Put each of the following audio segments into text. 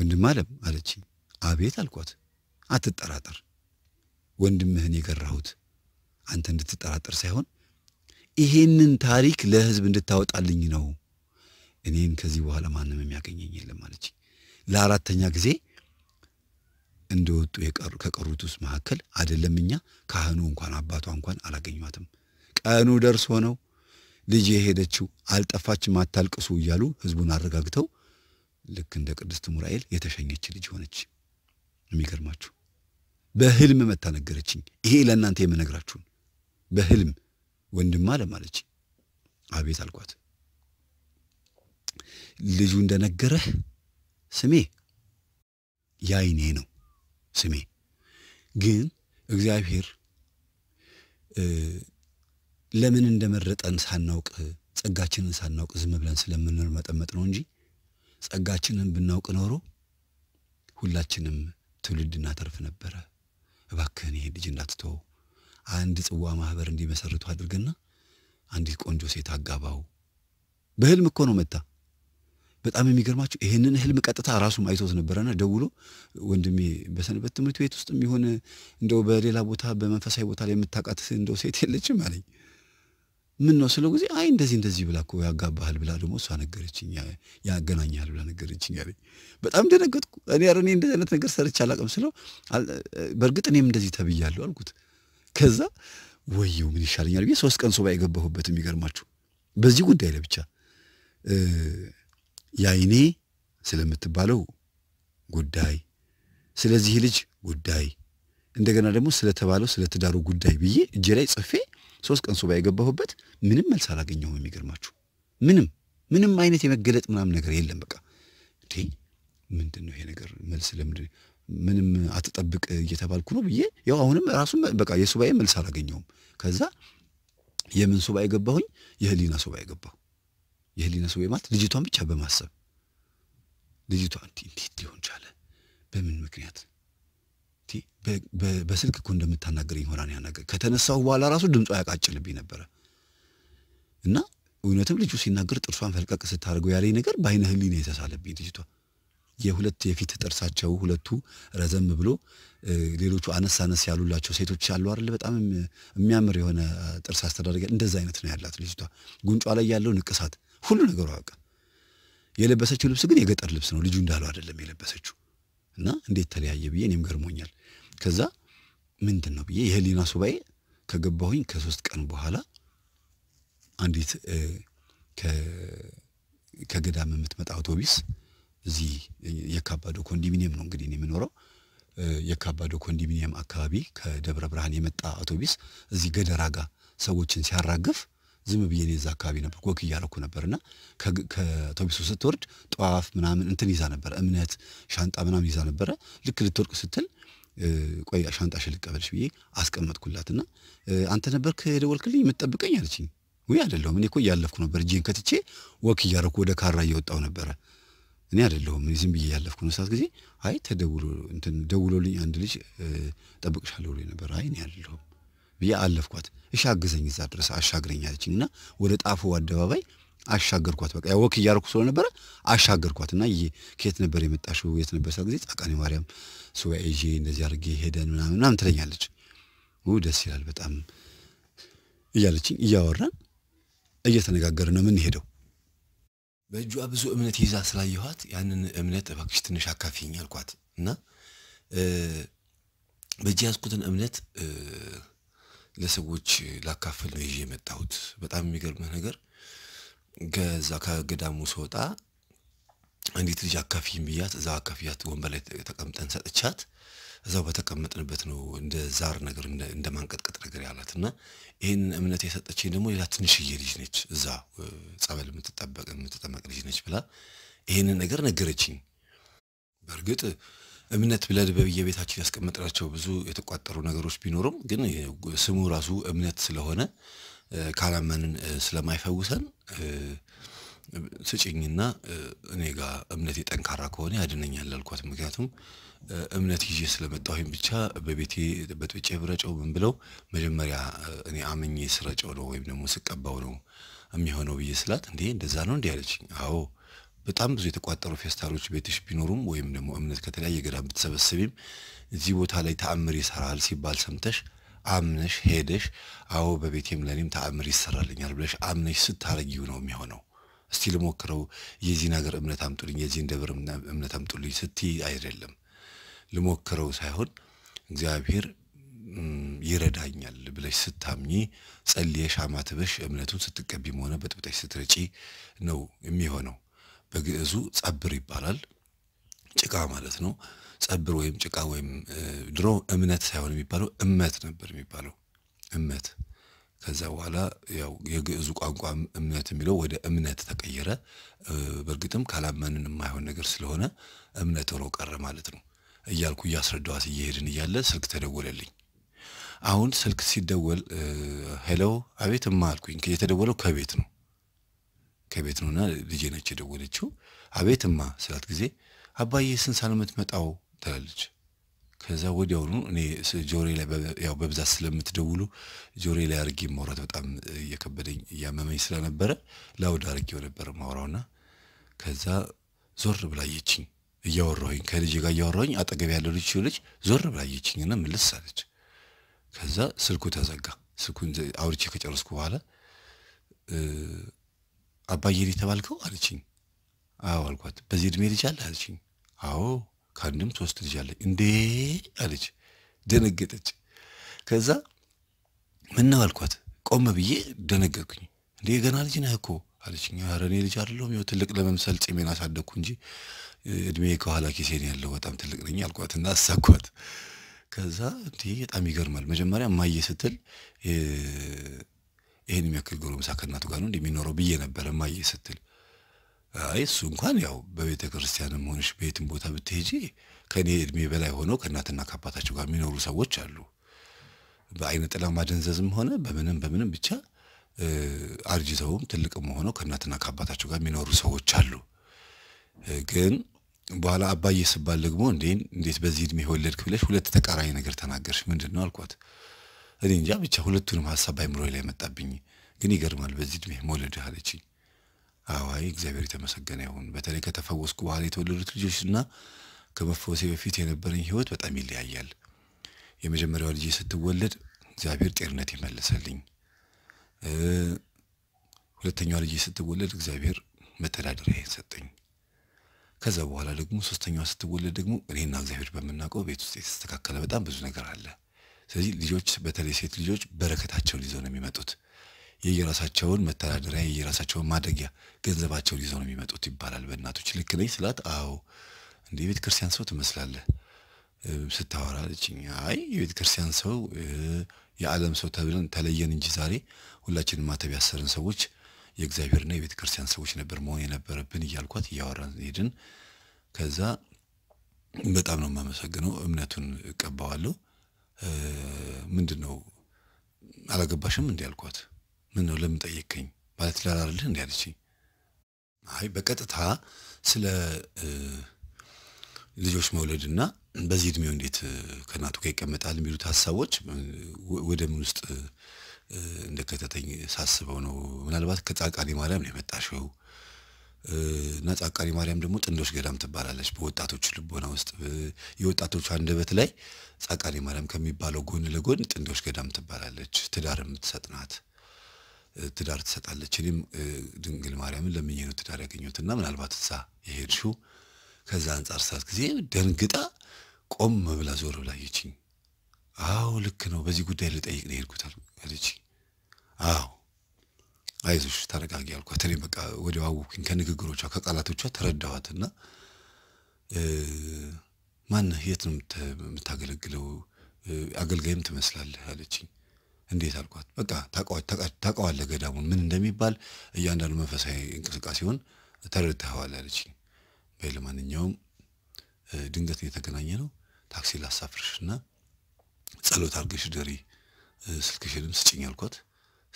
ወንድም አለም አለች። አቤት አልኳት። አትጠራጠር፣ ወንድምህን የገራሁት አንተ እንድትጠራጠር ሳይሆን ይሄንን ታሪክ ለህዝብ እንድታወጣልኝ ነው። እኔን ከዚህ በኋላ ማንም የሚያገኘኝ የለም አለች። ለአራተኛ ጊዜ እንደወጡ ከቀሩት ውስጥ መካከል አይደለም እኛ ካህኑ እንኳን አባቷ እንኳን አላገኟትም። ቀኑ ደርሶ ነው ልጅ የሄደችው አልጠፋችም፣ አታልቅሱ እያሉ ህዝቡን አረጋግተው ልክ እንደ ቅድስት ሙራኤል የተሸኘች ልጅ ሆነች። የሚገርማችሁ በህልም መታ ነገረችኝ። ይሄ ለእናንተ የምነግራችሁን በህልም ወንድማ ለማለች አቤት አልኳት። ልጁ እንደነገረህ ስሜ ያይኔ ነው ስሜ ግን እግዚአብሔር ለምን እንደመረጠን ሳናውቅ ጸጋችንን ሳናውቅ ዝም ብለን ስለምንመጠመጥ ነው እንጂ ጸጋችንን ብናውቅ ኖሮ ሁላችንም ትውልድ እናተርፍ ነበረ። እባክህን ይሄ ልጅ እንዳትተው፣ አንድ ጽዋ ማህበር እንዲመሰርቱ አድርግና አንዲት ቆንጆ ሴት አጋባው። በህልም እኮ ነው መታ። በጣም የሚገርማችሁ ይህንን ህልም ቀጥታ ራሱም አይቶት ነበረና ደውሎ ወንድሜ በሰንበት ትምህርት ቤት ውስጥ የሚሆን እንደው በሌላ ቦታ በመንፈሳዊ ቦታ ላይ የምታውቃት እንደው ሴት የለችም አለኝ። ምን ነው ስለው ጊዜ አይ እንደዚህ እንደዚህ ብላ እኮ ያጋባሃል ብላ ደግሞ እሷ ነገረችኝ፣ ያገናኛል ብላ ነገረችኝ አለኝ። በጣም ደነገጥኩ። እኔ ኧረ እኔ እንደዚህ አይነት ነገር ሰርቼ አላውቅም ስለው በእርግጥ እኔም እንደዚህ ተብያለሁ አልኩት። ከዛ ወየው ምን ይሻለኛል ብዬ ሶስት ቀን ሱባኤ የገባሁበት የሚገርማችሁ በዚህ ጉዳይ ለብቻ ያይኔ ስለምትባለው ጉዳይ ስለዚህ ልጅ ጉዳይ እንደገና ደግሞ ስለተባለው ስለ ትዳሩ ጉዳይ ብዬ እጄ ላይ ጽፌ ሶስት ቀን ሱባ የገባሁበት ምንም መልስ አላገኘሁም። የሚገርማችሁ ምንም ምንም አይነት የመገለጥ ምናምን ነገር የለም። በቃ እንዴ ምንድን ነው ይሄ ነገር መልስ ለምድ ምንም አትጠብቅ እየተባልኩ ነው ብዬ ያው አሁንም ራሱ በቃ የሱባኤ መልስ አላገኘሁም። ከዛ የምን ሱባኤ ገባሁኝ? የህሊና ሱባኤ ገባሁ። የህሊና ሱባኤ ማለት ልጅቷን ብቻ በማሰብ ልጅቷ እንዴት ሊሆን ቻለ? በምን ምክንያት በስልክ እኮ እንደምታናገረኝ ሆናን ያ ነገር ከተነሳሁ በኋላ ራሱ ድምጿ ያቃጭልብኝ ነበረ እና እውነትም ልጁ ሲናገር ጥርሷን ፈልቀቅ ስታደርገው ያለኝ ነገር በአይነ ህሊን የተሳለብኝ ልጅቷ የሁለት የፊት ጥርሳቸው ሁለቱ ረዘም ብሎ ሌሎቹ አነስ አነስ ያሉላቸው ሴቶች ያሉ አይደል? በጣም የሚያምር የሆነ ጥርስ አስተዳደግ እንደዛ አይነት ነው ያላት ልጅቷ። ጉንጯ ላይ ያለው ንቅሳት ሁሉ ነገሩ በቃ። የለበሰችው ልብስ ግን የገጠር ልብስ ነው። ልጁ እንዳለው አይደለም የለበሰችው እና እንዴት ተለያየ ብዬ እኔም ገርሞኛል። ከዛ ምንድን ነው ብዬ የህሊና ሱባኤ ከገባሁኝ ከሶስት ቀን በኋላ አንዲት ከገዳም የምትመጣ አውቶቢስ እዚህ የካባዶ ኮንዶሚኒየም ነው እንግዲህ የምኖረው። የካባዶ ኮንዶሚኒየም አካባቢ ከደብረ ብርሃን የመጣ አውቶቢስ እዚህ ገደራ ጋር ሰዎችን ሲያራግፍ ዝም ብዬ እዛ አካባቢ ነበር ወክ እያረኩ ነበር ከአውቶቢሱ ስትወርድ ጠዋፍ ምናምን እንትን ይዛ ነበረ፣ እምነት ሻንጣ ምናምን ይዛ ነበረ። ልክ ልትወርቅ ስትል ቆይ ሻንጣ ልቀበልሽ ብዬ አስቀመጥኩላትና አንተ ነበርክ የደወልክልኝ የምትጠብቀኝ አለችኝ። ውይ አይደለሁም፣ እኔ እኮ እያለፍኩ ነበር። እጄን ከትቼ ወክ እያረኩ ወደ ካራ እየወጣው ነበረ። እኔ አይደለሁም፣ ዝም ብዬ ያለፍኩ ነው። ሰዓት ጊዜ አይ ተደውሎ እንትን ደውሎልኝ አንድ ልጅ ጠብቅሻለሁ ብሎኝ ነበር። አይ እኔ አይደለሁም ብዬ አለፍኳት። እሺ አግዘኝ፣ እዛ ድረስ አሻግረኝ አለችኝ እና ወደ ጣፎ አደባባይ አሻገርኳት። በቃ ያው ወክ እያደረኩ ስለነበረ አሻገርኳት እና ከየት ነበር የመጣሽው? የት ነበር ጊዜ ጻቃኔ ማርያም ሱባኤ ይዤ እንደዚህ አድርጌ ሄደን ምናምን ምናምን ትለኛለች። ደስ ይላል በጣም እያለችኝ እያወራን እየተነጋገርን ነው የምንሄደው። በእጇ ብዙ እምነት ይዛ ስላየኋት ያንን እምነት እባክሽ ትንሽ አካፊኝ አልኳት እና በእጅ ያዝኩትን እምነት ለሰዎች ላካፍል ነው ይዤ የመጣሁት። በጣም የሚገርምህ ነገር ከዛ ከገዳሙ ስወጣ አንዲት ልጅ አካፊም ብያት እዛ አካፊያት ወንበር ላይ ተቀምጠን ሰጥቻት እዛው በተቀመጥንበት ነው እንደ ዛር ነገር እንደ ማንቀጥቀጥ ነገር ያላት እና ይህን እምነት የሰጠችኝ ደግሞ ሌላ ትንሽዬ ልጅ ነች፣ እዛ ጸበል የምትጠበቅ የምትጠመቅ ልጅ ነች ብላ ይህንን ነገር ነገረችኝ። በእርግጥ እምነት ብለን በየቤታችን ያስቀመጥናቸው ብዙ የተቋጠሩ ነገሮች ቢኖሩም ግን ስሙ ራሱ እምነት ስለሆነ ካላመንን ስለማይፈውሰን ስጭኝና እኔ ጋር እምነቴ ጠንካራ ከሆነ ያድነኛል አልኳት። ምክንያቱም እምነት ይዤ ስለመጣሁኝ ብቻ በቤቴ በጥብጬ ብረጨው ምን ብለው መጀመሪያ እኔ አምኜ ስረጨው ነው ወይም ደግሞ ስቀባው ነው የሚሆነው ብዬ ስላት እንዴ እንደዛ ነው እንዲህ አለችኝ። አዎ በጣም ብዙ የተቋጠሩ ፌስታሎች ቤትሽ ቢኖሩም ወይም ደግሞ እምነት ከተለያየ ገዳም ብትሰበስቢም እዚህ ቦታ ላይ ተአምር ይሰራል ሲባል ሰምተሽ አምነሽ ሄደሽ አዎ በቤቴም ለእኔም ተአምር ይሰራልኛል ብለሽ አምነሽ ስታረጊው ነው የሚሆነው። እስቲ ልሞክረው፣ የዚህን ሀገር እምነት አምጡልኝ፣ የዚህን ደብር እምነት አምጡልኝ ስትይ አይደለም። ልሞክረው ሳይሆን እግዚአብሔር ይረዳኛል ብለሽ ስታምኚ ጸልየሽ አማትበሽ እምነቱን ስትቀቢም ሆነ በጥብጠሽ ስትረጪ ነው የሚሆነው። በግዕዙ ጸብር ይባላል። ጭቃ ማለት ነው። ጸብር ወይም ጭቃ ወይም ድሮ እምነት ሳይሆን የሚባለው እመት ነበር የሚባለው እመት። ከዛ በኋላ ያው የግዕዙ ቋንቋ እምነት የሚለው ወደ እምነት ተቀየረ። በእርግጥም ካላመንን የማይሆን ነገር ስለሆነ እምነት ሆኖ ቀረ ማለት ነው እያልኩ እያስረዳዋት እየሄድን እያለ ስልክ ተደወለልኝ። አሁን ስልክ ሲደወል ሄሎ፣ አቤት እማ አልኩኝ። የተደወለው ከቤት ነው ከቤት ነውና ልጄ ነች የደወለችው። አቤት እማ ስላት ጊዜ አባዬ ስንት ነው የምትመጣው ትላለች። ከዛ ወዲያውኑ እኔ ጆሬ ላይ ያው በብዛት ስለምትደውሉ ጆሬ ላይ አርጌ ማውራት በጣም እየከበደኝ እያመመኝ ስለነበረ ላውድ አርጌው ነበር ማውራውና ከዛ ዞር ብላ ብላየችኝ እያወራሁኝ ከልጅ ጋር እያወራሁኝ አጠገብ ያለው ልጅ ልጅ ዞር እና ምልስ አለች። ከዛ ስልኩ ተዘጋ። ስልኩን አውርቼ ከጨረስኩ በኋላ አባዬ የተባልከው አለችኝ። አዎ አልኳት። በዚህ እድሜ ልጅ አለ አለችኝ። አዎ ከአንድም ሶስት ልጅ አለ እንዴ አለች፣ ደነገጠች። ከዛ ምነው አልኳት። ቆም ብዬ ደነገጥኩኝ። እንዴ ገና ልጅ ነህ እኮ አለችኝ። ኧረ እኔ ልጅ አይደለሁም፣ ይኸው ትልቅ ለመምሰል ጺሜን አሳደግኩ እንጂ እድሜ ከኋላ ኪሴን ያለው በጣም ትልቅ ነኝ እና አሳኳት። ከዛ እንዲህ በጣም ይገርማል። መጀመሪያ እማዬ ስትል ይህን የሚያክል ጎረምሳ ከእናቱ ጋር ነው እንደሚኖረው ብዬ ነበረ እማዬ ስትል አይ እሱ እንኳን ያው በቤተ ክርስቲያንም ሆንሽ በየትም ቦታ ብትሄጂ ከእኔ እድሜ በላይ ሆነው ከእናትና ከአባታቸው ጋር የሚኖሩ ሰዎች አሉ። በአይነ ጥላ ማደንዘዝም ሆነ በምንም በምንም ብቻ አርጅተውም ትልቅም ሆነው ከእናትና ከአባታቸው ጋር የሚኖሩ ሰዎች አሉ። ግን በኋላ አባዬ ስባል ደግሞ እንዴን እንዴት በዚህ እድሜ የወለድክ ብለሽ ሁለት ተቃራኒ ነገር ተናገርሽ። ምንድን ነው አልኳት። እኔ እንጃ ብቻ ሁለቱንም ሀሳብ አይምሮ ላይ መጣብኝ። ግን ይገርማል በዚህ እድሜ መውለድህ አለችኝ። አዋይ እግዚአብሔር የተመሰገነ ይሁን። በተለይ ከተፈወስኩ በኋላ የተወለዱት ልጆችና ከመፈወሴ በፊት የነበረኝ ህይወት በጣም ይለያያል። የመጀመሪያዋ ልጅ ስትወለድ እግዚአብሔር ጤርነት ይመለሰልኝ። ሁለተኛዋ ልጅ ስትወለድ እግዚአብሔር መተዳደሪያ ሰጠኝ። ከዛ በኋላ ደግሞ ሶስተኛዋ ስትወለድ ደግሞ እኔና እግዚአብሔር በምናውቀው ቤት ውስጥ የተስተካከለ በጣም ብዙ ነገር አለ። ስለዚህ ልጆች በተለይ ሴት ልጆች በረከታቸውን ይዘው ነው የሚመጡት። የየራሳቸውን መተዳደሪያ የየራሳቸውን ማደጊያ ገንዘባቸውን ይዘው ነው የሚመጡት ይባላል። በእናቶች ልክ ነኝ ስላት፣ አዎ እንደ የቤተ ክርስቲያን ሰው ትመስላለህ ስታወራ አለችኝ። አይ የቤተ ክርስቲያን ሰው የዓለም ሰው ተብለን ተለየን እንጂ ዛሬ ሁላችንም ማተብ ያሰርን ሰዎች የእግዚአብሔርና የቤተ ክርስቲያን ሰዎች ነበር መሆን የነበረብን እያልኳት እያወራን ሄድን። ከዛ በጣም ነው የማመሰግነው፣ እምነቱን እቀባዋለሁ። ምንድን ነው አላገባሽም እንዲህ አልኳት። ምን ነው ለምን ጠየቀኝ ማለት ትላላለህ እንዲ አለችኝ። አይ በቀጥታ ስለ ልጆች መውለድና በዚህ እድሜው እንዴት ከእናቱ ጋር ይቀመጣል የሚሉት ሀሳቦች ወደ ምን ውስጥ እንደከተተኝ ሳስበው ነው። ምናልባት ከጻድቃኔ ማርያም ነው የመጣሽው እና ጻድቃኔ ማርያም ደግሞ ጥንዶች ገዳም ትባላለች በወጣቶቹ ልቦና ውስጥ የወጣቶቹ አንደበት ላይ ጻድቃኔ ማርያም ከሚባለው ጎን ለጎን ጥንዶች ገዳም ትባላለች፣ ትዳር የምትሰጥናት ትዳር ትሰጣለች። እኔም ድንግል ማርያምን ለምኜ ነው ትዳር ያገኘሁትና ምናልባት እዛ የሄድሽው ከዛ አንጻር ሳት ጊዜ ደንግጣ ቆም ብላ ዞር ብላ አየችኝ። አዎ ልክ ነው፣ በዚህ ጉዳይ ልጠይቅ ነው የሄድኩት አለች። አዎ አይዞሽ ተረጋጊ አልኳት። እኔ በቃ ወዲያው አወኩኝ ከንግግሮቿ ከቃላቶቿ ተረዳኋትና ማነህ? የት ነው የምታገለግለው? አገልጋይም ትመስላለህ አለችኝ። እንዴት አልኳት። በቃ ታውቀዋለህ ገዳሙን ምን እንደሚባል እያንዳንዱ መንፈሳዊ እንቅስቃሴውን ተረድተኸዋል አለችኝ። በይ ለማንኛውም ድንገት የተገናኘ ነው። ታክሲ ላሳፍርሽና ጸሎት አድርገሽ ደሪ ስልክሽንም ስጭኝ አልኳት።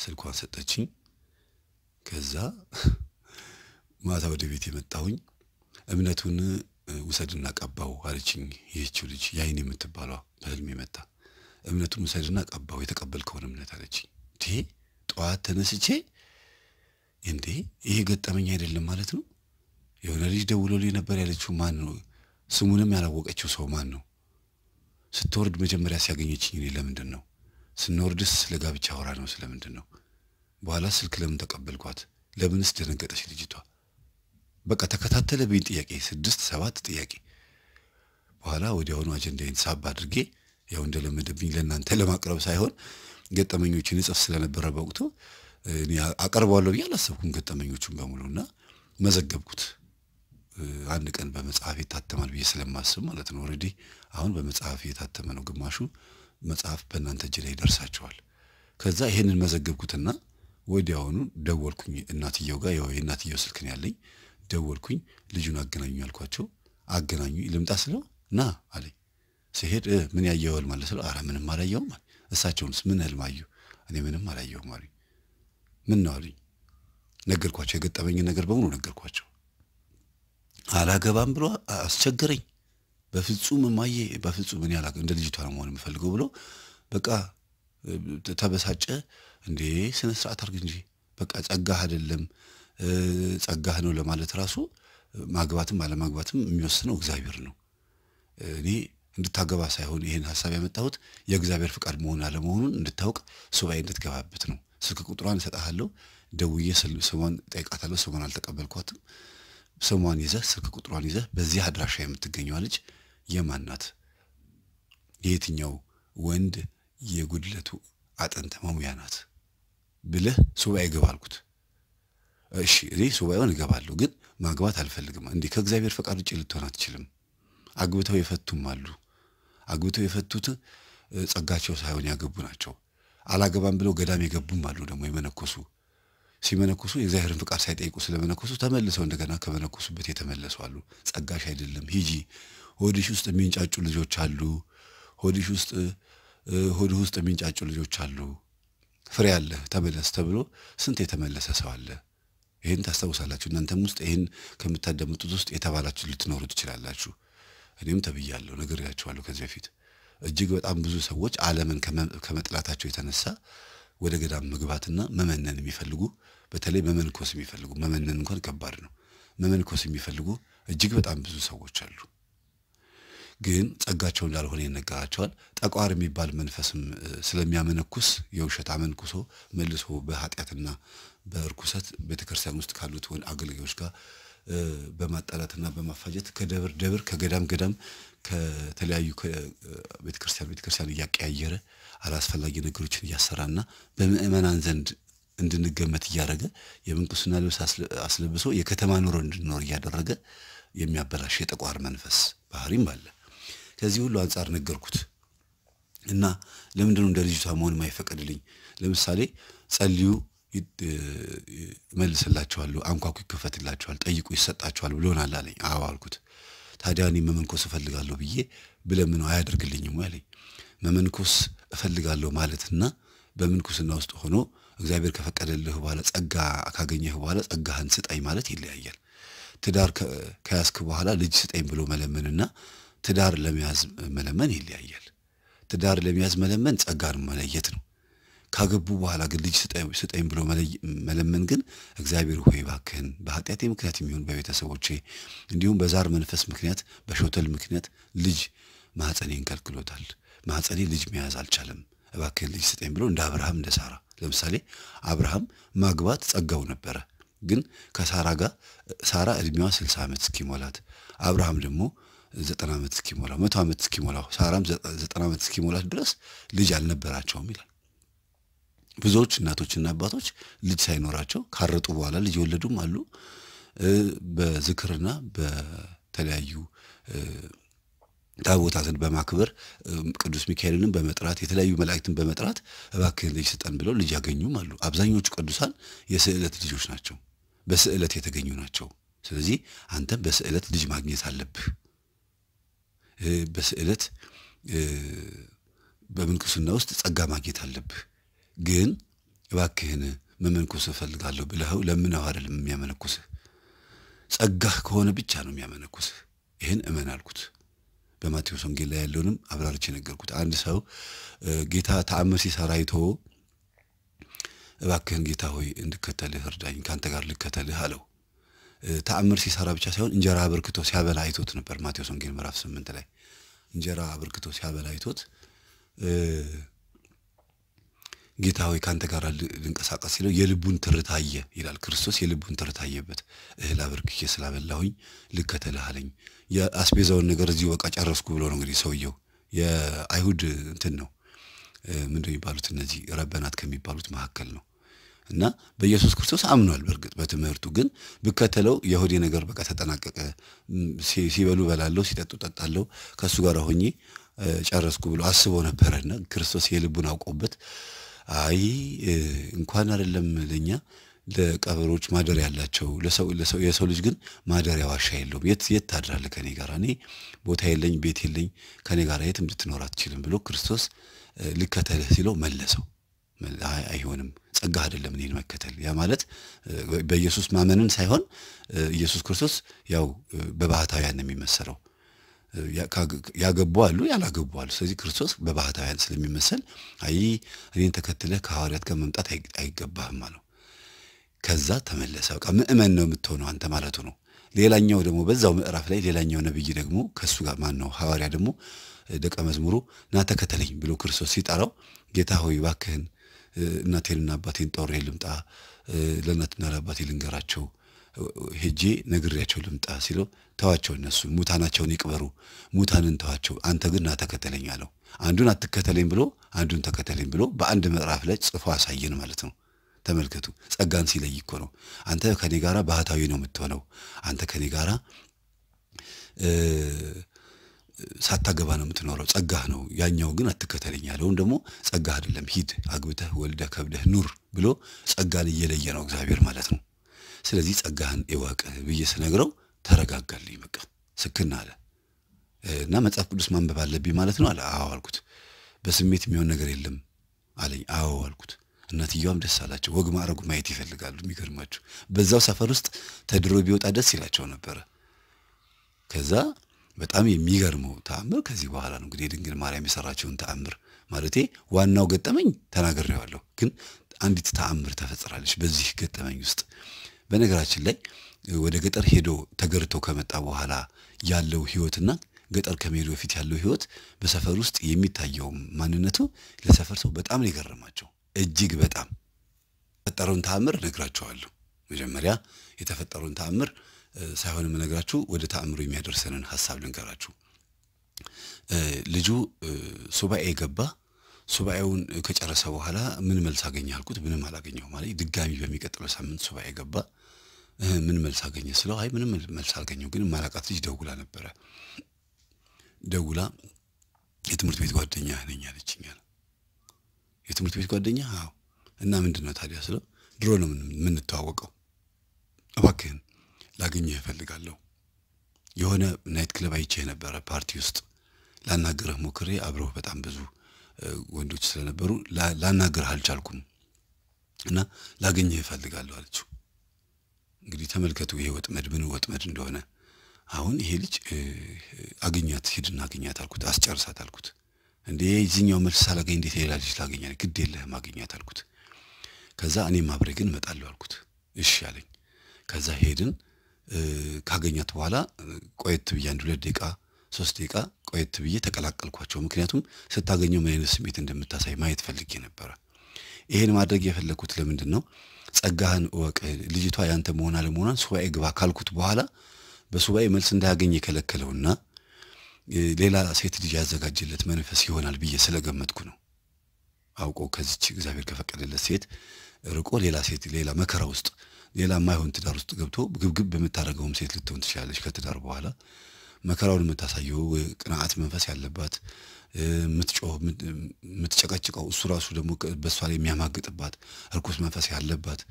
ስልኳን ሰጠችኝ። ከዛ ማታ ወደ ቤት የመጣሁኝ እምነቱን ውሰድና ቀባው አለችኝ። ይህችው ልጅ ያይን የምትባሏ በህልም የመጣ እምነቱን ውሰድና ቀባው የተቀበልከውን እምነት አለች። እንዴ ጠዋት ተነስቼ እንዴ ይሄ ገጠመኝ አይደለም ማለት ነው። የሆነ ልጅ ደውሎልኝ ነበር ያለችው ማን ነው? ስሙንም ያላወቀችው ሰው ማን ነው? ስትወርድ መጀመሪያ ሲያገኘችኝ እኔ ለምንድን ነው? ስንወርድስ ስለ ጋብቻ አውራ ነው ስለምንድን ነው? በኋላ ስልክ ለምን ተቀበልኳት? ለምንስ ደነገጠች ልጅቷ? በቃ ተከታተለብኝ ጥያቄ፣ ስድስት ሰባት ጥያቄ። በኋላ ወዲያውኑ አጀንዳዬን ሳብ አድርጌ ያው እንደለመደብኝ ለእናንተ ለማቅረብ ሳይሆን ገጠመኞችን እጽፍ ስለነበረ በወቅቱ እኔ አቀርበዋለሁ ብዬ አላሰብኩም። ገጠመኞቹን በሙሉና መዘገብኩት። አንድ ቀን በመጽሐፍ ይታተማል ብዬ ስለማስብ ማለት ነው። ኦልሬዲ አሁን በመጽሐፍ የታተመ ነው። ግማሹ መጽሐፍ በእናንተ እጅ ላይ ይደርሳቸዋል። ከዛ ይሄንን መዘገብኩትና ወዲያውኑ ደወልኩኝ እናትየው ጋር። ያው የእናትየው ስልክ ነው ያለኝ። ደወልኩኝ፣ ልጁን አገናኙ ያልኳቸው። አገናኙ ልምጣ ስለው ና አለኝ። ሲሄድ ምን ያየኸዋል ማለት ስለው ኧረ ምንም አላየሁም። እሳቸውንስ ምን ህልም አዩ? እኔ ምንም አላየሁም አሉኝ። ምን ነው አሉኝ። ነገርኳቸው፣ የገጠመኝ ነገር በሙሉ ነገርኳቸው። አላገባም ብሎ አስቸገረኝ። በፍጹም ማየ በፍጹም እኔ አላ እንደ ልጅቷ ነው መሆን የምፈልገው ብሎ በቃ ተበሳጨ። እንዴ ስነ ስርዓት አድርግ እንጂ በቃ ጸጋህ አይደለም ጸጋህ ነው ለማለት ራሱ ማግባትም አለማግባትም የሚወስነው እግዚአብሔር ነው። እኔ እንድታገባ ሳይሆን ይህን ሀሳብ ያመጣሁት የእግዚአብሔር ፍቃድ መሆን አለመሆኑን እንድታውቅ ሱባኤ እንድትገባበት ነው። ስልክ ቁጥሯን እሰጥሃለሁ። ደውዬ ስሟን ጠይቃታለሁ። ስሟን አልተቀበልኳትም። ስሟን ይዘህ ስልክ ቁጥሯን ይዘህ በዚህ አድራሻ የምትገኘዋ ልጅ የማናት? የየትኛው ወንድ የጉድለቱ አጥንት መሙያ ናት ብለህ ሱባኤ ግባ አልኩት። እሺ እኔ ሱባኤውን እገባለሁ፣ ግን ማግባት አልፈልግም። እንዲህ ከእግዚአብሔር ፈቃድ ውጭ ልትሆን አትችልም። አግብተው የፈቱም አሉ። አግብተው የፈቱት ጸጋቸው ሳይሆን ያገቡ ናቸው። አላገባም ብለው ገዳም የገቡም አሉ። ደግሞ የመነኮሱ ሲመነኮሱ የእግዚአብሔርን ፍቃድ ሳይጠይቁ ስለመነኮሱ ተመልሰው እንደገና ከመነኮሱበት የተመለሱ አሉ። ጸጋሽ አይደለም ሂጂ። ሆድሽ ውስጥ የሚንጫጩ ልጆች አሉ። ሆድሽ ውስጥ ሆድህ ውስጥ የሚንጫጩ ልጆች አሉ። ፍሬ አለ፣ ተመለስ ተብሎ ስንት የተመለሰ ሰው አለ። ይህን ታስታውሳላችሁ። እናንተም ውስጥ ይህን ከምታደምጡት ውስጥ የተባላችሁ ልትኖሩ ትችላላችሁ። እኔም ተብያለሁ፣ ነግሬያቸዋለሁ ከዚህ በፊት እጅግ በጣም ብዙ ሰዎች ዓለምን ከመጥላታቸው የተነሳ ወደ ገዳም መግባትና መመነን የሚፈልጉ በተለይ መመንኮስ የሚፈልጉ መመነን እንኳን ከባድ ነው። መመንኮስ የሚፈልጉ እጅግ በጣም ብዙ ሰዎች አሉ። ግን ጸጋቸው እንዳልሆነ ይነገራቸዋል። ጠቋር የሚባል መንፈስም ስለሚያመነኩስ የውሸት አመንኩሶ መልሶ በኃጢአትና በርኩሰት ቤተክርስቲያን ውስጥ ካሉት ወን አገልጋዮች ጋር በማጣላትና በማፋጀት ከደብር ደብር ከገዳም ገዳም ከተለያዩ ቤተክርስቲያን ቤተክርስቲያን እያቀያየረ አላስፈላጊ ነገሮችን እያሰራና በምእመናን ዘንድ እንድንገመት እያደረገ የምንኩስና ልብስ አስለብሶ የከተማ ኑሮ እንድንኖር እያደረገ የሚያበላሽ የጠቋር መንፈስ ባህሪም አለ። ከዚህ ሁሉ አንጻር ነገርኩት እና ለምንድነው እንደ ልጅቷ መሆን የማይፈቀድልኝ? ለምሳሌ ጸልዩ እመልስላችኋለሁ፣ አንኳኩ ይከፈትላችኋል፣ ጠይቁ ይሰጣችኋል ብሎናል አለኝ። አዎ አልኩት። ታዲያ እኔ መመንኮስ እፈልጋለሁ ብዬ ብለምነው አያደርግልኝም አለኝ። መመንኮስ እፈልጋለሁ ማለትና በምንኩስና ውስጥ ሆኖ እግዚአብሔር ከፈቀደልህ በኋላ ጸጋ ካገኘህ በኋላ ጸጋህን ስጠኝ ማለት ይለያያል። ትዳር ከያዝክ በኋላ ልጅ ስጠኝ ብሎ መለመንና ትዳር ለመያዝ መለመን ይለያያል። ትዳር ለመያዝ መለመን ጸጋን መለየት ነው። ካገቡ በኋላ ግን ልጅ ስጠኝ ብሎ መለመን ግን እግዚአብሔር ሆይ እባክህን በኃጢአቴ ምክንያት የሚሆን በቤተሰቦቼ እንዲሁም በዛር መንፈስ ምክንያት በሾተል ምክንያት ልጅ ማኅፀኔን ከልክሎታል። ማህፀኔ ልጅ መያዝ አልቻለም። እባክህን ልጅ ስጠኝ ብሎ እንደ አብርሃም እንደ ሳራ ለምሳሌ አብርሃም ማግባት ጸጋው ነበረ። ግን ከሳራ ጋር ሳራ እድሜዋ 60 ዓመት እስኪሞላት አብርሃም ደግሞ ዘጠና ዓመት እስኪሞላው መቶ ዓመት እስኪሞላው ሳራም ዘጠና ዓመት እስኪሞላት ድረስ ልጅ አልነበራቸውም ይላል። ብዙዎች እናቶችና አባቶች ልጅ ሳይኖራቸው ካረጡ በኋላ ልጅ የወለዱም አሉ። በዝክርና በተለያዩ ታቦታትን በማክበር ቅዱስ ሚካኤልንም በመጥራት የተለያዩ መላእክትን በመጥራት እባክህን ልጅ ስጠን ብለው ልጅ ያገኙም አሉ። አብዛኞቹ ቅዱሳን የስዕለት ልጆች ናቸው፣ በስዕለት የተገኙ ናቸው። ስለዚህ አንተም በስዕለት ልጅ ማግኘት አለብህ። በስዕለት በምንኩስና ውስጥ ጸጋ ማግኘት አለብህ። ግን እባክህን መመንኮስ እፈልጋለሁ ብለኸው ለምነው አይደለም የሚያመነኩስህ። ጸጋህ ከሆነ ብቻ ነው የሚያመነኩስህ። ይህን እመን አልኩት። በማቴዎስ ወንጌል ላይ ያለውንም አብራርቼ የነገርኩት አንድ ሰው ጌታ ተአምር ሲሰራ አይቶ እባክህን ጌታ ሆይ እንድከተልህ እርዳኝ፣ ከአንተ ጋር ልከተልህ አለው። ተአምር ሲሰራ ብቻ ሳይሆን እንጀራ አበርክቶ ሲያበላ አይቶት ነበር። ማቴዎስ ወንጌል ምዕራፍ ስምንት ላይ እንጀራ አበርክቶ ሲያበላ አይቶት ጌታ ሆይ ከአንተ ጋር ልንቀሳቀስ ሲለው የልቡን ትርታ አየ ይላል ክርስቶስ። የልቡን ትርታ አየበት። እህል አበርክቼ ስላበላሁኝ ልከተልህ አለኝ። የአስቤዛውን ነገር እዚህ በቃ ጨረስኩ ብሎ ነው እንግዲህ ሰውየው። የአይሁድ እንትን ነው ምንድ የሚባሉት እነዚህ ረበናት ከሚባሉት መካከል ነው። እና በኢየሱስ ክርስቶስ አምኗል። በእርግጥ በትምህርቱ ግን ብከተለው የሆዴ ነገር በቃ ተጠናቀቀ፣ ሲበሉ በላለው፣ ሲጠጡ ጠጣለው፣ ከእሱ ጋር ሆኜ ጨረስኩ ብሎ አስቦ ነበረና ክርስቶስ የልቡን አውቆበት አይ እንኳን አይደለም ለኛ ለቀበሮች ማደሪያ ያላቸው የሰው ልጅ ግን ማደሪያ ዋሻ የለውም። የት የት ታድራለህ ከኔ ጋር? እኔ ቦታ የለኝ፣ ቤት የለኝ፣ ከኔ ጋር የትም ልትኖር አትችልም ብሎ ክርስቶስ ልከተልህ ሲለው መለሰው። አይሆንም፣ ጸጋ አይደለም እኔን መከተል። ያ ማለት በኢየሱስ ማመንን ሳይሆን ኢየሱስ ክርስቶስ ያው በባህታውያን ነው የሚመሰለው ያገቡ አሉ፣ ያላገቡ አሉ። ስለዚህ ክርስቶስ በባህታውያን ስለሚመስል አይ እኔን ተከትለህ ከሐዋርያት ጋር መምጣት አይገባህም አለው። ከዛ ተመለሰ። በቃ ምእመን ነው የምትሆነው አንተ ማለቱ ነው። ሌላኛው ደግሞ በዛው ምዕራፍ ላይ ሌላኛው ነብይ ደግሞ ከእሱ ጋር ማን ነው ሐዋርያ ደግሞ ደቀ መዝሙሩ ና ተከተለኝ ብሎ ክርስቶስ ሲጠራው ጌታ ሆይ ባክህን እናቴንና አባቴን ጠሬ ልምጣ ለእናትና ለአባቴ ልንገራቸው ሄጄ ነግሬያቸው ልምጣ ሲለው ተዋቸው፣ እነሱ ሙታናቸውን ይቅበሩ፣ ሙታንን ተዋቸው፣ አንተ ግን ና ተከተለኝ አለው። አንዱን አትከተለኝ ብሎ አንዱን ተከተለኝ ብሎ በአንድ ምዕራፍ ላይ ጽፎ አሳየን ማለት ነው። ተመልከቱ፣ ጸጋን ሲለይ እኮ ነው። አንተ ከኔ ጋራ ባህታዊ ነው የምትሆነው። አንተ ከኔ ጋራ ሳታገባ ነው የምትኖረው፣ ጸጋህ ነው። ያኛው ግን አትከተለኝ ያለውን ደግሞ ጸጋህ አይደለም፣ ሂድ፣ አግብተህ፣ ወልደህ፣ ከብደህ ኑር ብሎ ጸጋን እየለየ ነው እግዚአብሔር ማለት ነው። ስለዚህ ጸጋህን እወቅ ብዬ ስነግረው ተረጋጋልኝ። በቃ ስክና አለ እና መጽሐፍ ቅዱስ ማንበብ አለብኝ ማለት ነው አለ። አዎ አልኩት። በስሜት የሚሆን ነገር የለም አለኝ። አዎ አልኩት። እናትየዋም ደስ አላቸው። ወግ ማዕረጉ ማየት ይፈልጋሉ። የሚገርማችሁ በዛው ሰፈር ውስጥ ተድሮ ቢወጣ ደስ ይላቸው ነበረ። ከዛ በጣም የሚገርመው ተአምር ከዚህ በኋላ ነው እንግዲህ ድንግል ማርያም የሰራችውን ተአምር ማለቴ ዋናው ገጠመኝ ተናግሬዋለሁ፣ ግን አንዲት ተአምር ተፈጽራለች በዚህ ገጠመኝ ውስጥ በነገራችን ላይ ወደ ገጠር ሄዶ ተገርቶ ከመጣ በኋላ ያለው ህይወትና ገጠር ከመሄዱ በፊት ያለው ህይወት በሰፈር ውስጥ የሚታየው ማንነቱ ለሰፈር ሰው በጣም ነው የገረማቸው። እጅግ በጣም የተፈጠረውን ተአምር እነግራችኋለሁ። መጀመሪያ የተፈጠረውን ተአምር ሳይሆን የምነግራችሁ ወደ ተአምሩ የሚያደርሰንን ሀሳብ ልንገራችሁ። ልጁ ሱባኤ ገባ። ሱባኤውን ከጨረሰ በኋላ ምን መልስ አገኘ አልኩት። ምንም አላገኘው ማለት ድጋሚ በሚቀጥለው ሳምንት ሱባኤ ገባ። ምን መልስ አገኘ ስለው አይ ምንም መልስ አልገኘው፣ ግን ማላቃት ልጅ ደውላ ነበረ። ደውላ የትምህርት ቤት ጓደኛ ነኝ አለችኝ የትምህርት ቤት ጓደኛ? አዎ። እና ምንድን ነው ታዲያ ስለው ድሮ ነው የምንተዋወቀው። እባክህን ላገኘህ እፈልጋለሁ። የሆነ ናይት ክለብ አይቼ ነበረ ፓርቲ ውስጥ ላናገረህ ሞክሬ አብረህ በጣም ብዙ ወንዶች ስለነበሩ ላናግርህ አልቻልኩም እና ላገኘህ እፈልጋለሁ አለችው። እንግዲህ ተመልከቱ ይሄ ወጥመድ ምን ወጥመድ እንደሆነ። አሁን ይሄ ልጅ አገኛት፣ ሂድና አገኛት አልኩት፣ አስጨርሳት አልኩት። እንዴ የዚኛው መልስ ሳላገኝ እንዴት ሌላ ልጅ ታገኛለህ? ግድ የለህም አግኛት አልኩት። ከዛ እኔም አብሬ ግን እመጣለሁ አልኩት። እሺ አለኝ። ከዛ ሄድን። ካገኛት በኋላ ቆየት ብዬ አንድ ሁለት ደቂቃ ሶስት ደቂቃ ቆየት ብዬ ተቀላቀልኳቸው። ምክንያቱም ስታገኘው ምን አይነት ስሜት እንደምታሳይ ማየት ፈልጌ ነበረ። ይሄን ማድረግ የፈለግኩት ለምንድን ነው? ጸጋህን እወቅ፣ ልጅቷ ያንተ መሆን አለመሆኗን ሱባኤ ግባ ካልኩት በኋላ በሱባኤ መልስ እንዳያገኝ የከለከለውና ሌላ ሴት ልጅ ያዘጋጀለት መንፈስ ይሆናል ብዬ ስለገመትኩ ነው። አውቆ ከዚች እግዚአብሔር ከፈቀደለት ሴት ርቆ ሌላ ሴት ሌላ መከራ ውስጥ ሌላ የማይሆን ትዳር ውስጥ ገብቶ ግብግብ በምታደርገውም ሴት ልትሆን ትችላለች ከትዳር በኋላ መከራውን የምታሳየው ቅንዓት መንፈስ ያለባት ምትጨቀጭቀው የምትጨቀጭቀው እሱ ራሱ ደግሞ በእሷ ላይ የሚያማግጥባት እርኩስ መንፈስ ያለባት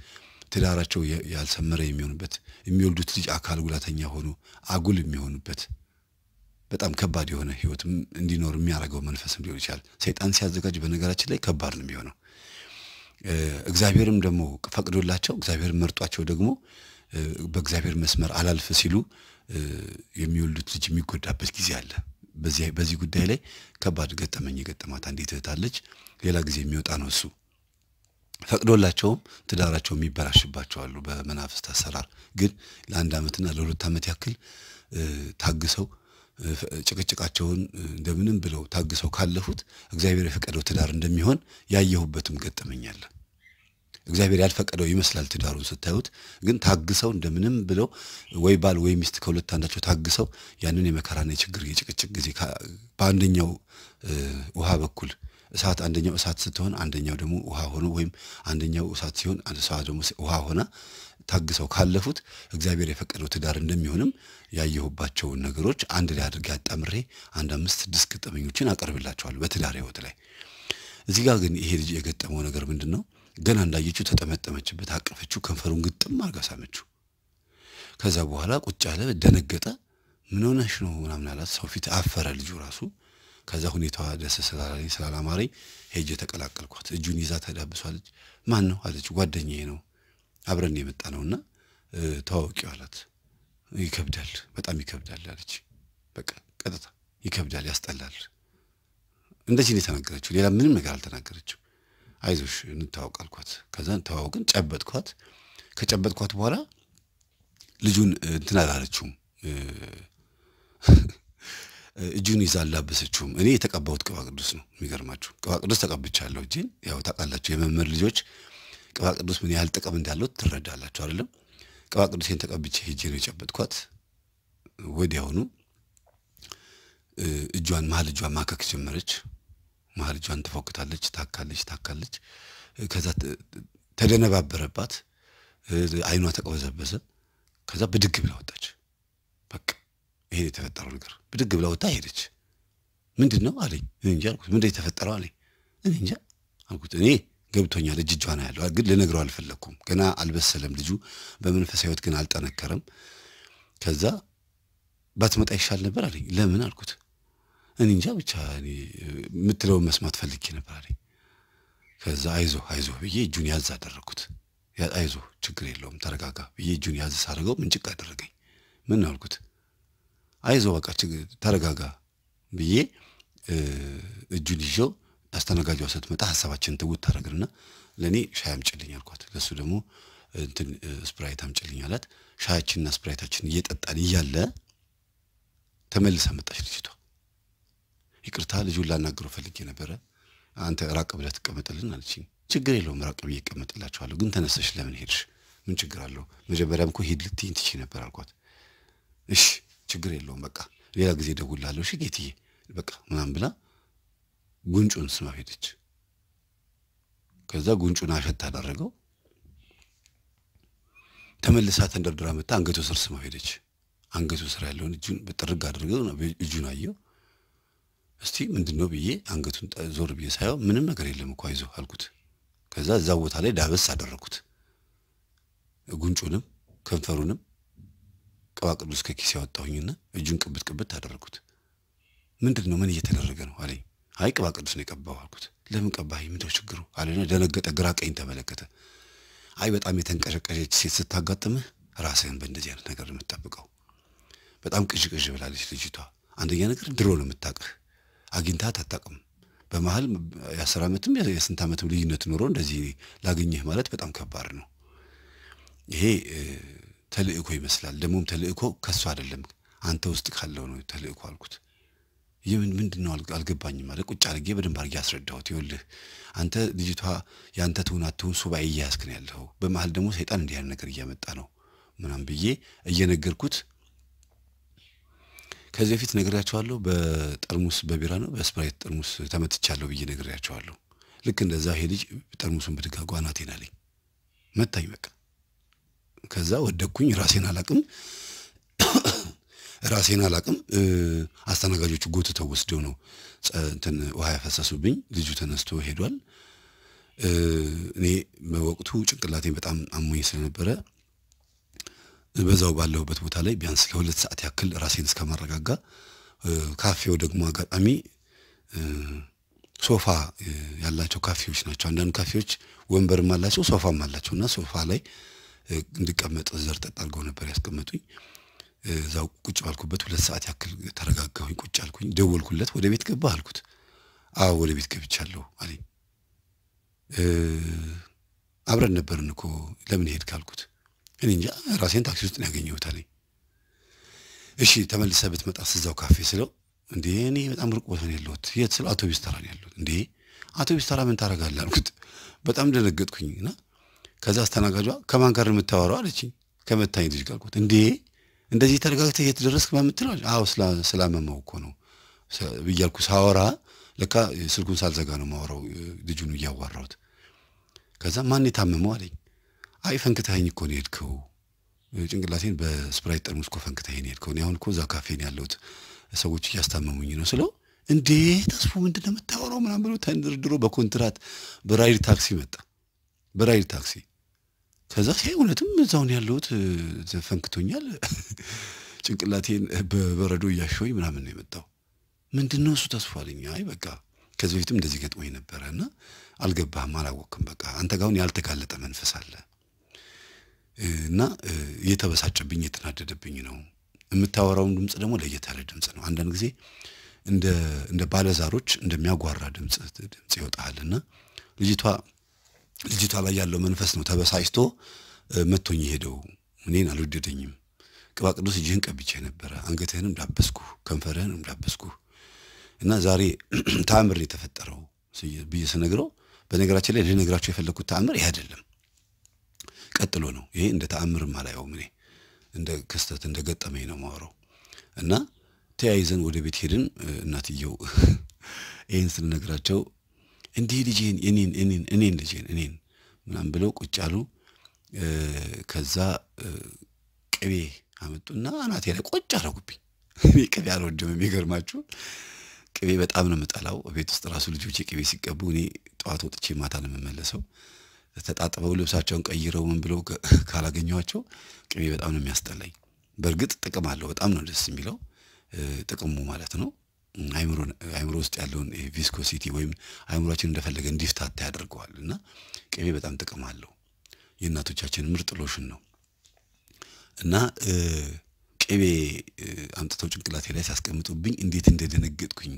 ትዳራቸው ያልሰመረ የሚሆንበት የሚወልዱት ልጅ አካል ጉዳተኛ ሆኖ አጉል የሚሆንበት በጣም ከባድ የሆነ ህይወት እንዲኖር የሚያደርገው መንፈስም ሊሆን ይችላል። ሰይጣን ሲያዘጋጅ በነገራችን ላይ ከባድ ነው የሚሆነው። እግዚአብሔርም ደግሞ ፈቅዶላቸው እግዚአብሔር መርጧቸው ደግሞ በእግዚአብሔር መስመር አላልፍ ሲሉ የሚወልዱት ልጅ የሚጎዳበት ጊዜ አለ። በዚህ ጉዳይ ላይ ከባድ ገጠመኝ የገጠማት አንዲት እህት አለች። ሌላ ጊዜ የሚወጣ ነው እሱ። ፈቅዶላቸውም ትዳራቸው የሚበላሽባቸዋሉ በመናፍስት አሰራር። ግን ለአንድ ዓመትና ለሁለት ዓመት ያክል ታግሰው ጭቅጭቃቸውን እንደምንም ብለው ታግሰው ካለፉት እግዚአብሔር የፈቀደው ትዳር እንደሚሆን ያየሁበትም ገጠመኛለን። እግዚአብሔር ያልፈቀደው ይመስላል ትዳሩን ስታዩት። ግን ታግሰው እንደምንም ብለው ወይ ባል ወይ ሚስት ከሁለት አንዳቸው ታግሰው ያንን የመከራና የችግር የጭቅጭቅ ጊዜ በአንደኛው ውሃ በኩል እሳት አንደኛው እሳት ስትሆን አንደኛው ደግሞ ውሃ ሆኖ ወይም አንደኛው እሳት ሲሆን እሳት ደግሞ ውሃ ሆና ታግሰው ካለፉት እግዚአብሔር የፈቀደው ትዳር እንደሚሆንም ያየሁባቸውን ነገሮች አንድ ላይ አድርጌ አጣምሬ አንድ አምስት ስድስት ግጠመኞችን አቀርብላቸዋለሁ በትዳር ህይወት ላይ። እዚህ ጋር ግን ይሄ ልጅ የገጠመው ነገር ምንድን ነው? ገና እንዳየችው ተጠመጠመችበት፣ አቀፈችው፣ ከንፈሩን ግጥም አርጋ ሳመችው። ከዛ በኋላ ቁጭ አለ፣ ደነገጠ። ምን ሆነሽ ነው ምናምን አላት። ሰው ፊት አፈረ ልጁ ራሱ። ከዛ ሁኔታዋ ደስ ስላላለኝ ስላላማረኝ ሄጄ ተቀላቀልኳት። እጁን ይዛ ተዳብሷለች። ማን ነው አለች። ጓደኛዬ ነው አብረን የመጣ ነውና ተዋወቂው አላት። ይከብዳል፣ በጣም ይከብዳል አለች። በቃ ቀጥታ ይከብዳል፣ ያስጠላል። እንደዚህ ነው የተናገረችው። ሌላ ምንም ነገር አልተናገረችው። አይዞሽ እንታወቅ አልኳት። ከዛ እንተዋወቅን፣ ጨበጥኳት። ከጨበጥኳት በኋላ ልጁን እንትን አላለችውም፣ እጁን ይዛ አላበሰችውም። እኔ የተቀባሁት ቅባ ቅዱስ ነው። የሚገርማችሁ ቅባ ቅዱስ ተቀብቻለሁ እጄን። ያው ታውቃላችሁ የመምህር ልጆች ቅባ ቅዱስ ምን ያህል ጥቅም እንዳለው ትረዳላችሁ አይደለም? ቅባ ቅዱሴን ተቀብቼ ሄጄ ነው የጨበጥኳት። ወዲያውኑ እጇን መሀል እጇን ማከክ ጀመረች። እጇን ትፎክታለች፣ ታካለች፣ ታካለች። ከዛ ተደነባበረባት፣ አይኗ ተቀበዘበዘ። ከዛ ብድግ ብላ ወጣች። በቃ ይሄ የተፈጠረው ነገር። ብድግ ብላ ወጣ ሄደች። ምንድን ነው አለኝ። እኔ እንጃ አልኩት። ምንድን የተፈጠረው አለኝ። እኔ እንጃ አልኩት። እኔ ገብቶኛል፣ እጅ እጇን ያለው ግን ልነግረው አልፈለግኩም። ገና አልበሰለም ልጁ፣ በመንፈሳዊ ህይወት ግን አልጠነከረም። ከዛ ባትመጣ ይሻል ነበር አለኝ። ለምን አልኩት። እኔ እንጃ ብቻ የምትለውን መስማት ፈልጌ ነበር ከዛ አይዞ አይዞ ብዬ እጁን ያዝ አደረግኩት። አይዞ ችግር የለውም ተረጋጋ ብዬ እጁን ያዝ ሳደርገው ምንጭቅ አደረገኝ። ምን አልኩት? አይዞ በቃ ተረጋጋ ብዬ እጁን ይዤው አስተናጋጇ ስትመጣ ሀሳባችን ትውት ታደረግንና ለእኔ ሻይ አምጭልኝ አልኳት። ለእሱ ደግሞ እንትን ስፕራይት አምጭልኝ አላት። ሻያችንና ስፕራይታችን እየጠጣን እያለ ተመልሳ መጣች ልጅቷ። ይቅርታ ልጁን ላናግረው ፈልጌ ነበረ፣ አንተ ራቅ ብለህ ትቀመጥልን አለችኝ። ችግር የለውም ራቅ ብዬ እቀመጥላችኋለሁ፣ ግን ተነሰሽ ለምን ሄድሽ? ምን ችግር አለው? መጀመሪያም እኮ ሂድ ልትይኝ ትችይ ነበር አልኳት። እሺ ችግር የለውም በቃ ሌላ ጊዜ እደውልልሃለሁ፣ እሺ ጌትዬ በቃ ምናምን ብላ ጉንጩን ስማ ሄደች። ከዛ ጉንጩን አሸት አደረገው። ተመልሳ ተንደርድራ መጣ። አንገቱ ስር ስማ ሄደች። አንገቱ ስር ያለውን እጁን በጥርግ አድርገው እጁን አየው። እስቲ ምንድን ነው ብዬ አንገቱን ዞር ብዬ ሳየው ምንም ነገር የለም እኮ አይዞ አልኩት። ከዛ እዛ ቦታ ላይ ዳበስ አደረግኩት። ጉንጩንም ከንፈሩንም ቅባ ቅዱስ ከኪስ ያወጣሁኝና እጁን ቅብት ቅብት አደረግኩት። ምንድን ነው ምን እየተደረገ ነው አለኝ። አይ ቅባ ቅዱስ ነው የቀባው አልኩት። ለምን ቀባህ? ምንድነው ችግሩ አለና ደነገጠ። ግራ ቀኝ ተመለከተ። አይ በጣም የተንቀሸቀሸች ሴት ስታጋጥምህ ራስህን በእንደዚህ አይነት ነገር የምትጠብቀው። በጣም ቅዥቅዥ ብላለች ልጅቷ። አንደኛ ነገር ድሮ ነው የምታውቅህ አግኝታት አታውቅም። በመሀል የአስር ዓመትም የስንት ዓመትም ልዩነት ኖሮ እንደዚህ ላገኘህ ማለት በጣም ከባድ ነው። ይሄ ተልእኮ ይመስላል። ደግሞም ተልእኮ ከሱ አይደለም አንተ ውስጥ ካለው ነው ተልእኮ አልኩት። ይህ ምንድን ነው አልገባኝም ማለት ቁጭ አድርጌ በደንብ አድርጌ አስረዳሁት። ይኸውልህ አንተ ልጅቷ የአንተ ትሁን አትሁን ሱባኤ እያያዝክ ነው በመሀል ደግሞ ሰይጣን እንዲህ ነገር እያመጣ ነው ምናምን ብዬ እየነገርኩት ከዚህ በፊት ነግሬያቸዋለሁ። በጠርሙስ በቢራ ነው በስፕራይት ጠርሙስ ተመትቻለሁ ብዬ ነግሬያቸዋለሁ። ልክ እንደዛ ይሄ ልጅ ጠርሙሱን ብድግ አድርጎ አናቴን አለኝ፣ መታኝ። በቃ ከዛ ወደኩኝ። ራሴን አላቅም፣ ራሴን አላቅም። አስተናጋጆቹ ጎትተው ወስደው ነው እንትን ውሃ ያፈሰሱብኝ። ልጁ ተነስቶ ሄዷል። እኔ በወቅቱ ጭንቅላቴን በጣም አሞኝ ስለነበረ በዛው ባለሁበት ቦታ ላይ ቢያንስ ለሁለት ሰዓት ያክል ራሴን እስከማረጋጋ ካፌው ደግሞ አጋጣሚ ሶፋ ያላቸው ካፌዎች ናቸው። አንዳንድ ካፌዎች ወንበርም አላቸው ሶፋም አላቸው እና ሶፋ ላይ እንድቀመጥ ዘርጠጥ አድርገው ነበር ያስቀመጡኝ። እዛው ቁጭ ባልኩበት ሁለት ሰዓት ያክል ተረጋጋሁኝ። ቁጭ አልኩኝ። ደወልኩለት። ወደ ቤት ገባ አልኩት። አዎ ወደ ቤት ገብቻለሁ አለኝ። አብረን ነበርን እኮ ለምን ሄድክ አልኩት። እኔ እንጃ ራሴን ታክሲ ውስጥ ያገኘሁት አለኝ። እሺ ተመልሰ ብትመጣ ስዛው ካፌ ስለው እንዴ እኔ በጣም ሩቅ ቦታ ነው ያለሁት። የት ስለው አውቶቢስ ተራ ነው ያለሁት። እንዴ አውቶቢስ ተራ ምን ታደርጋለህ አልኩት። በጣም ደነገጥኩኝ እና ከዛ አስተናጋጇ ከማን ጋር የምታወራው አለችኝ። ከመታኝ ልጅ ጋር አልኩት። እንዴ እንደዚህ ተረጋግተህ የት ደረስክ በምትለው አዎ ስላመመው እኮ ነው ብያልኩ ሳወራ ለካ ስልኩን ሳልዘጋ ነው ማወራው ልጁን እያዋራሁት። ከዛ ማን የታመመው አለኝ። አይ ፈንክተኸኝ እኮ ነው የሄድከው፣ ጭንቅላቴን በስፕራይት ጠርሙስ እኮ ፈንክተኸኝ ነው የሄድከው፣ አሁን እኮ እዛ ካፌን ያለሁት ሰዎች እያስታመሙኝ ነው ስለው እንዴ ተስፉ ምንድን ነው የምታወራው ምናምን ብሎ ተንድርድሮ በኮንትራት በራይድ ታክሲ መጣ። በራይድ ታክሲ ከዛ ሲ እውነትም እዛውን ያለሁት ፈንክቶኛል፣ ጭንቅላቴን በበረዶ እያሸኝ ምናምን ነው የመጣው። ምንድን ነው እሱ ተስፋ አለኝ። አይ በቃ ከዚህ በፊትም እንደዚህ ገጥሞኝ ነበረ እና አልገባህም፣ አላወቅም። በቃ አንተ ጋሁን ያልተጋለጠ መንፈስ አለ እና እየተበሳጨብኝ እየተናደደብኝ ነው። የምታወራውን ድምፅ ደግሞ ለየት ያለ ድምፅ ነው። አንዳንድ ጊዜ እንደ ባለዛሮች እንደሚያጓራ ድምፅ ድምፅ ይወጣል እና ልጅቷ ልጅቷ ላይ ያለው መንፈስ ነው ተበሳጭቶ መቶኝ ሄደው እኔን አልወደደኝም። ቅባ ቅዱስ እጅህን ቀብቼ ነበረ፣ አንገትህንም ዳበስኩ፣ ከንፈርህንም ዳበስኩ እና ዛሬ ተአምር የተፈጠረው ብዬ ስነግረው፣ በነገራችን ላይ ልነግራቸው የፈለግኩት ተአምር ይህ አይደለም። ቀጥሎ ነው። ይሄ እንደ ተአምርም አላየውም እኔ እንደ ክስተት እንደ ገጠመኝ ነው ማወራው እና ተያይዘን ወደ ቤት ሄድን። እናትየው ይህን ስንነግራቸው እንዲህ ልጄን እኔን እኔን እኔን ልጄን እኔን ምናም ብለው ቁጭ አሉ። ከዛ ቅቤ አመጡና አናቴ ላይ ቆጭ አረጉብኝ። እኔ ቅቤ አልወድም። የሚገርማችሁ ቅቤ በጣም ነው የምጠላው። ቤት ውስጥ ራሱ ልጆች ቅቤ ሲቀቡ እኔ ጠዋት ወጥቼ ማታ ነው የምመለሰው። ተጣጥበው ልብሳቸውን ቀይረው ምን ብለው ካላገኘኋቸው ቅቤ በጣም ነው የሚያስጠላኝ። በእርግጥ ጥቅም አለው፣ በጣም ነው ደስ የሚለው ጥቅሙ ማለት ነው። አይምሮ ውስጥ ያለውን ቪስኮሲቲ ወይም አይምሮችን እንደፈለገ እንዲፍታታ ያደርገዋል እና ቅቤ በጣም ጥቅም አለው። የእናቶቻችን ምርጥ ሎሽን ነው እና ቅቤ አምጥተው ጭንቅላቴ ላይ ሲያስቀምጡብኝ እንዴት እንደደነገጥኩኝ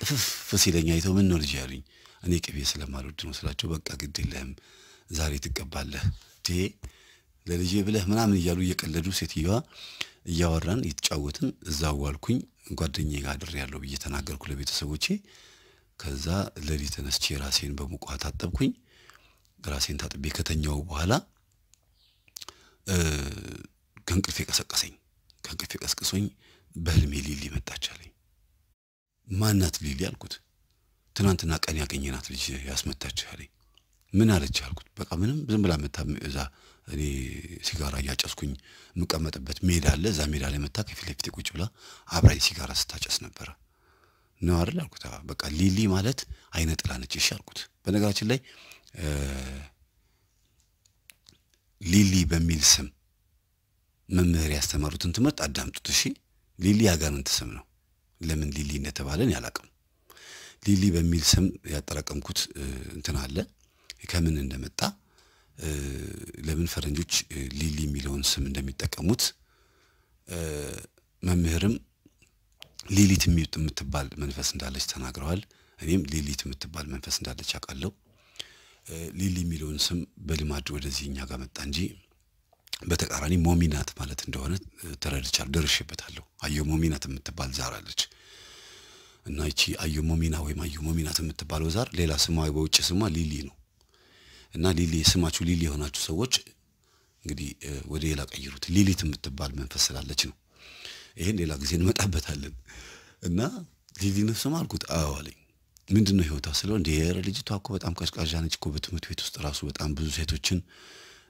ቅፍፍ ሲለኝ አይተው ምን ነው ልጅ ያሉኝ እኔ ቅቤ ስለማልወድ ነው ስላቸው፣ በቃ ግድ የለህም ዛሬ ትቀባለህ ቴ ለልጄ ብለህ ምናምን እያሉ እየቀለዱ ሴትዮዋ እያወራን እየተጫወትን እዛ ዋልኩኝ። ጓደኛዬ ጋር ያለው ብዬ ተናገርኩ ለቤተሰቦቼ። ከዛ ሌሊት ተነስቼ ራሴን በሙቅ ውሃ ታጠብኩኝ። ራሴን ታጥቤ ከተኛው በኋላ ከእንቅልፌ ቀሰቀሰኝ። ከእንቅልፌ ቀስቅሶኝ በህልሜ ሊሊ መጣች አለኝ። ማናት ሊሊ አልኩት። ትናንትና ቀን ያገኘናት ልጅ ያስመታችህ አለኝ። ምን አለች አልኩት። በቃ ምንም ዝም ብላ መታ እዛ እኔ ሲጋራ እያጨስኩኝ የምቀመጥበት ሜዳ አለ። እዛ ሜዳ ላይ መታ ከፊት ለፊት ቁጭ ብላ አብራኝ ሲጋራ ስታጨስ ነበረ። ነው አይደል አልኩት። በቃ ሊሊ ማለት አይነ ጥላ ነች። እሺ አልኩት። በነገራችን ላይ ሊሊ በሚል ስም መምህር ያስተማሩትን ትምህርት አዳምጡት እሺ። ሊሊ ያጋንንት ስም ነው። ለምን ሊሊ እንደተባለን ያላቅም ሊሊ በሚል ስም ያጠራቀምኩት እንትን አለ ከምን እንደመጣ ለምን ፈረንጆች ሊሊ የሚለውን ስም እንደሚጠቀሙት መምህርም ሊሊት የምትባል መንፈስ እንዳለች ተናግረዋል። እኔም ሊሊት የምትባል መንፈስ እንዳለች አውቃለሁ። ሊሊ የሚለውን ስም በልማድ ወደዚህ እኛ ጋር መጣ እንጂ በተቃራኒ ሞሚናት ማለት እንደሆነ ተረድቻለሁ፣ ደርሼበታለሁ። አየሁ ሞሚናት የምትባል ዛራለች። እና ይቺ አዩሞ ሚና ወይም አዩሞ ሚናት የምትባለው ዛር ሌላ ስሟ በውጭ ስሟ ሊሊ ነው። እና ሊሊ ስማችሁ ሊሊ የሆናችሁ ሰዎች እንግዲህ ወደ ሌላ ቀይሩት። ሊሊት የምትባል መንፈስ ስላለች ነው። ይሄን ሌላ ጊዜ እንመጣበታለን። እና ሊሊ ነው አልኩት። አዎ አለኝ። ምንድን ነው ህይወቷ ስለው፣ እንደ ልጅቷ እኮ በጣም ቀዝቃዣ ነች እኮ በትምህርት ቤት ውስጥ ራሱ በጣም ብዙ ሴቶችን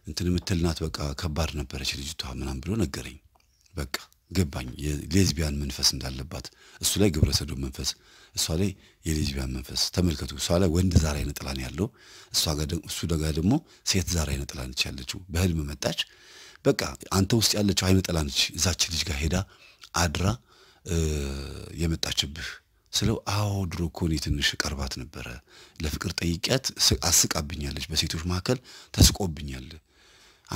እንትን የምትልናት በቃ ከባድ ነበረች ልጅቷ ምናም ብሎ ነገረኝ። በቃ ገባኝ የሌዝቢያን መንፈስ እንዳለባት እሱ ላይ ግብረሰዶም መንፈስ እሷ ላይ የሌዝቢያን መንፈስ ተመልከቱ እሷ ላይ ወንድ ዛር አይነጥላን ያለው እሷ እሱ ደጋ ደግሞ ሴት ዛር አይነ ያለችው በህልም መጣች በቃ አንተ ውስጥ ያለችው አይነ እዛች ልጅ ጋር ሄዳ አድራ የመጣችብህ ስለው አዎ ድሮ እኮ እኔ ትንሽ ቀርባት ነበረ ለፍቅር ጠይቂያት አስቃብኛለች በሴቶች መካከል ተስቆብኛል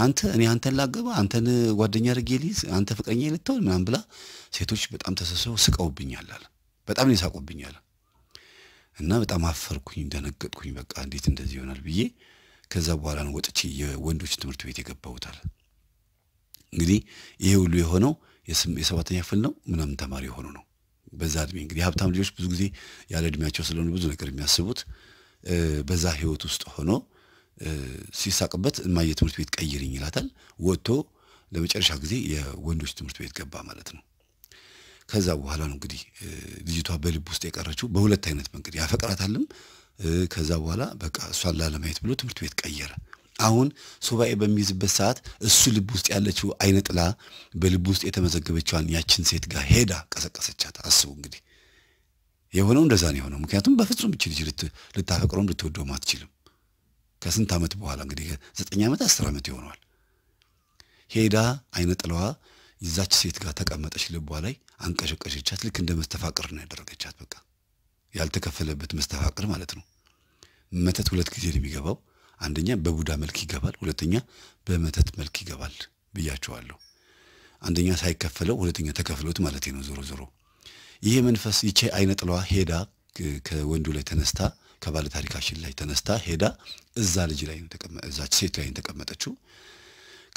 አንተ እኔ አንተን ላገባ፣ አንተን ጓደኛ አድርጌ ልይዝ፣ አንተ ፍቅረኛ ልትሆን ምናምን ብላ ሴቶች በጣም ተሰብስበው ስቀውብኛል አለ። በጣም ይሳቁብኛል እና በጣም አፈርኩኝ፣ ደነገጥኩኝ። በቃ እንዴት እንደዚህ ይሆናል ብዬ ከዛ በኋላ ነው ወጥቼ የወንዶች ትምህርት ቤት የገባሁታል። እንግዲህ ይሄ ሁሉ የሆነው የሰባተኛ ክፍል ነው ምናምን ተማሪ የሆኑ ነው። በዛ እድሜ እንግዲህ ሀብታም ልጆች ብዙ ጊዜ ያለ እድሜያቸው ስለሆኑ ብዙ ነገር የሚያስቡት በዛ ህይወት ውስጥ ሆኖ ሲሳቅበት እማዬ ትምህርት ቤት ቀይርኝ ይላታል። ወጥቶ ለመጨረሻ ጊዜ የወንዶች ትምህርት ቤት ገባ ማለት ነው። ከዛ በኋላ ነው እንግዲህ ልጅቷ በልብ ውስጥ የቀረችው በሁለት አይነት መንገድ ያፈቅራታልም። ከዛ በኋላ በቃ እሷን ላለማየት ብሎ ትምህርት ቤት ቀየረ። አሁን ሱባኤ በሚይዝበት ሰዓት እሱ ልብ ውስጥ ያለችው አይነ ጥላ በልብ ውስጥ የተመዘገበችዋን ያችን ሴት ጋር ሄዳ ቀሰቀሰቻት። አስቡ እንግዲህ የሆነው እንደዛ ነው የሆነው። ምክንያቱም በፍጹም እች ልጅ ልታፈቅረውም ልትወደውም አትችልም። ከስንት ዓመት በኋላ እንግዲህ ዘጠኝ ዓመት አስር ዓመት ይሆነዋል። ሄዳ አይነ ጥለዋ ይዛች ሴት ጋር ተቀመጠች። ልቧ ላይ አንቀሸቀሸቻት። ልክ እንደ መስተፋቅር ነው ያደረገቻት። በቃ ያልተከፈለበት መስተፋቅር ማለት ነው። መተት ሁለት ጊዜ ነው የሚገባው። አንደኛ በቡዳ መልክ ይገባል፣ ሁለተኛ በመተት መልክ ይገባል ብያቸዋለሁ። አንደኛ ሳይከፈለው፣ ሁለተኛ ተከፍሎት ማለት ነው። ዞሮ ዞሮ ይሄ መንፈስ ይቼ አይነ ጥለዋ ሄዳ ከወንዱ ላይ ተነስታ ከባለ ታሪካችን ላይ ተነስታ ሄዳ እዛ ልጅ ላይ እዛች ሴት ላይ ተቀመጠችው።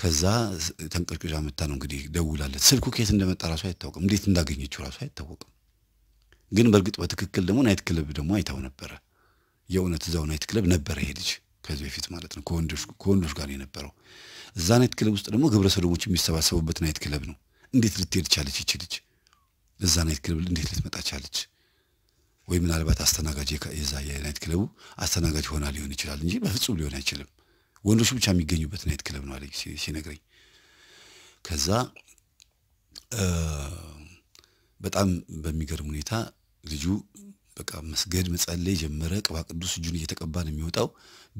ከዛ ተንቀርቅዣ መታ ነው እንግዲህ ደውላለት። ስልኩ ከየት እንደመጣ ራሱ አይታወቅም፣ እንዴት እንዳገኘችው ራሱ አይታወቅም። ግን በእርግጥ በትክክል ደግሞ ናይት ክለብ ደግሞ አይታው ነበረ። የእውነት እዛው ናይት ክለብ ነበረ ይሄ ልጅ ከዚህ በፊት ማለት ነው። ከወንዶች ጋር የነበረው እዛ ናይት ክለብ ውስጥ ደግሞ ግብረ ሰዶሞች የሚሰባሰቡበት ናይት ክለብ ነው። እንዴት ልትሄድ ቻለች ይች ልጅ? እዛ ናይት ክለብ እንዴት ልትመጣ ቻለች? ወይ ምናልባት አስተናጋጅ የዛ የናይት ክለቡ አስተናጋጅ ሆና ሊሆን ይችላል እንጂ በፍጹም ሊሆን አይችልም። ወንዶች ብቻ የሚገኙበት ናይት ክለብ ነው አለኝ ሲነግረኝ። ከዛ በጣም በሚገርም ሁኔታ ልጁ በቃ መስገድ መጸለይ ጀመረ። ቅባ ቅዱስ እጁን እየተቀባ ነው የሚወጣው።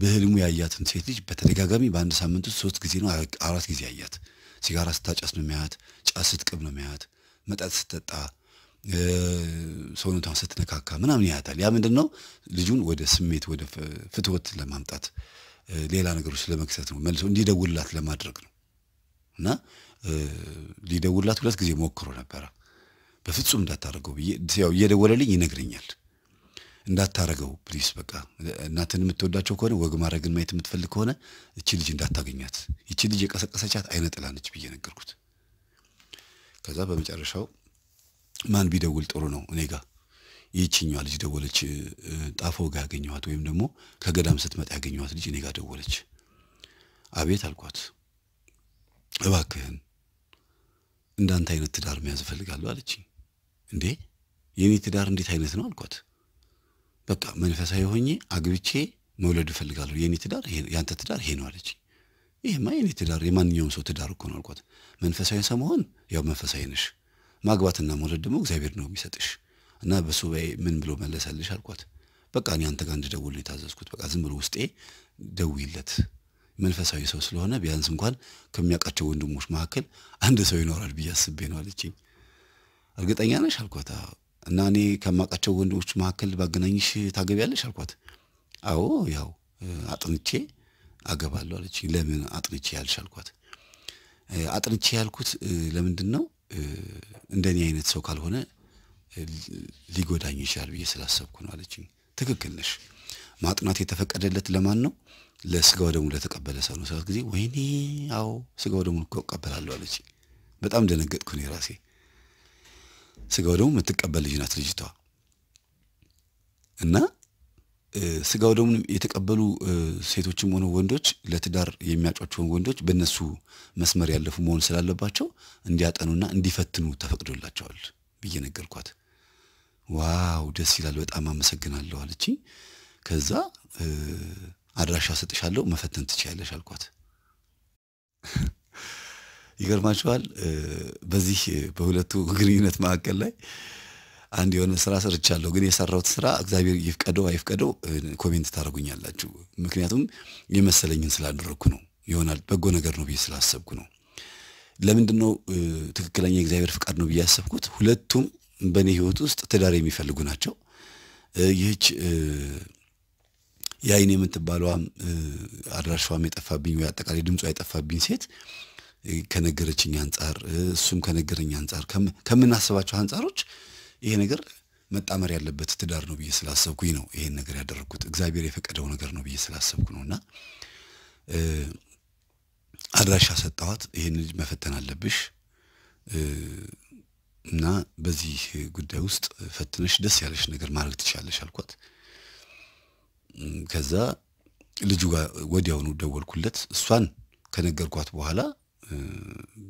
በህልሙ ያያትን ሴት ልጅ በተደጋጋሚ በአንድ ሳምንት ውስጥ ሶስት ጊዜ ነው አራት ጊዜ ያያት። ሲጋራ ስታጨስ ነው የሚያያት። ጫስ ስትቅም ነው የሚያያት። መጠጥ ስትጠጣ ሰውነቷን ስትነካካ ምናምን ያያታል። ያ ምንድን ነው ልጁን ወደ ስሜት ወደ ፍትወት ለማምጣት ሌላ ነገሮች ለመክሰት ነው፣ መልሶ እንዲደውልላት ለማድረግ ነው። እና ሊደውልላት ሁለት ጊዜ ሞክሮ ነበረ። በፍጹም እንዳታደርገው ብዬ ያው እየደወለልኝ ይነግረኛል። እንዳታረገው ፕሊስ፣ በቃ እናትን የምትወዳቸው ከሆነ ወግ ማድረግን ማየት የምትፈልግ ከሆነ እቺ ልጅ እንዳታገኛት፣ እቺ ልጅ የቀሰቀሰቻት አይነ ጥላ ብዬ ነገርኩት። ከዛ በመጨረሻው ማን ቢደውል ጥሩ ነው? እኔ ጋ ይችኛዋ ልጅ ደወለች፣ ጣፎ ጋ ያገኘኋት ወይም ደግሞ ከገዳም ስትመጣ ያገኘኋት ልጅ እኔ ጋ ደወለች። አቤት አልኳት። እባክህን እንዳንተ አይነት ትዳር መያዝ እፈልጋለሁ አለች። እንዴ የእኔ ትዳር እንዴት አይነት ነው አልኳት። በቃ መንፈሳዊ ሆኜ አግብቼ መውለድ እፈልጋለሁ። የእኔ ትዳር ያንተ ትዳር ይሄ ነው አለች። ይህማ የእኔ ትዳር የማንኛውም ሰው ትዳር እኮ ነው አልኳት። መንፈሳዊ ሰመሆን ያው መንፈሳዊ ነሽ ማግባትና መውለድ ደግሞ እግዚአብሔር ነው የሚሰጥሽ እና በሱባኤ ምን ብሎ መለሰልሽ አልኳት። በቃ እኔ አንተ ጋር እንድደውል የታዘዝኩት በቃ ዝም ብሎ ውስጤ ደውይለት መንፈሳዊ ሰው ስለሆነ ቢያንስ እንኳን ከሚያውቃቸው ወንድሞች መካከል አንድ ሰው ይኖራል ብዬ አስቤ ነው አለችኝ። እርግጠኛ ነሽ አልኳት። እና እኔ ከማውቃቸው ወንድሞች መካከል ባገናኝሽ ታገቢያለሽ አልኳት። አዎ ያው አጥንቼ አገባለሁ አለችኝ። ለምን አጥንቼ ያልሽ አልኳት። አጥንቼ ያልኩት ለምንድን ነው እንደኔ አይነት ሰው ካልሆነ ሊጎዳኝ ይችላል ብዬ ስላሰብኩ ነው አለችኝ። ትክክል ነሽ። ማጥናት የተፈቀደለት ለማን ነው? ለስጋ ደግሞ ለተቀበለ ሰው ነው ስላት ጊዜ ወይኔ አዎ ስጋ ወደሙ እኮ እቀበላለሁ አለች። በጣም ደነገጥኩ እኔ ራሴ። ስጋ ወደሙ የምትቀበል ልጅ ናት ልጅቷ እና ስጋው ደግሞ የተቀበሉ ሴቶችም ሆነ ወንዶች ለትዳር የሚያጯቸውን ወንዶች በእነሱ መስመር ያለፉ መሆን ስላለባቸው እንዲያጠኑና እንዲፈትኑ ተፈቅዶላቸዋል ብዬ ነገርኳት። ዋው ደስ ይላል፣ በጣም አመሰግናለሁ አለች። ከዛ አድራሻ ሰጥሻለሁ፣ መፈተን ትችያለሽ አልኳት። ይገርማችኋል በዚህ በሁለቱ ግንኙነት መካከል ላይ አንድ የሆነ ስራ ሰርቻለሁ፣ ግን የሰራሁት ስራ እግዚአብሔር ይፍቀደው አይፍቀደው ኮሜንት ታደርጉኛላችሁ። ምክንያቱም የመሰለኝን ስላደረግኩ ነው ይሆናል በጎ ነገር ነው ብዬ ስላሰብኩ ነው። ለምንድን ነው ትክክለኛ የእግዚአብሔር ፍቃድ ነው ብዬ ያሰብኩት? ሁለቱም በእኔ ህይወት ውስጥ ትዳር የሚፈልጉ ናቸው። ይህች የአይን የምትባለዋም አድራሿም የጠፋብኝ ወይ አጠቃላይ ድምጿ የጠፋብኝ ሴት ከነገረችኝ አንጻር እሱም ከነገረኝ አንጻር ከምናስባቸው አንጻሮች ይሄ ነገር መጣመር ያለበት ትዳር ነው ብዬ ስላሰብኩኝ ነው ይሄን ነገር ያደረግኩት። እግዚአብሔር የፈቀደው ነገር ነው ብዬ ስላሰብኩ ነው እና አድራሻ ሰጠኋት። ይሄን ልጅ መፈተን አለብሽ እና በዚህ ጉዳይ ውስጥ ፈትነሽ ደስ ያለሽ ነገር ማድረግ ትችላለሽ አልኳት። ከዛ ልጁ ጋር ወዲያውኑ ደወልኩለት። እሷን ከነገርኳት በኋላ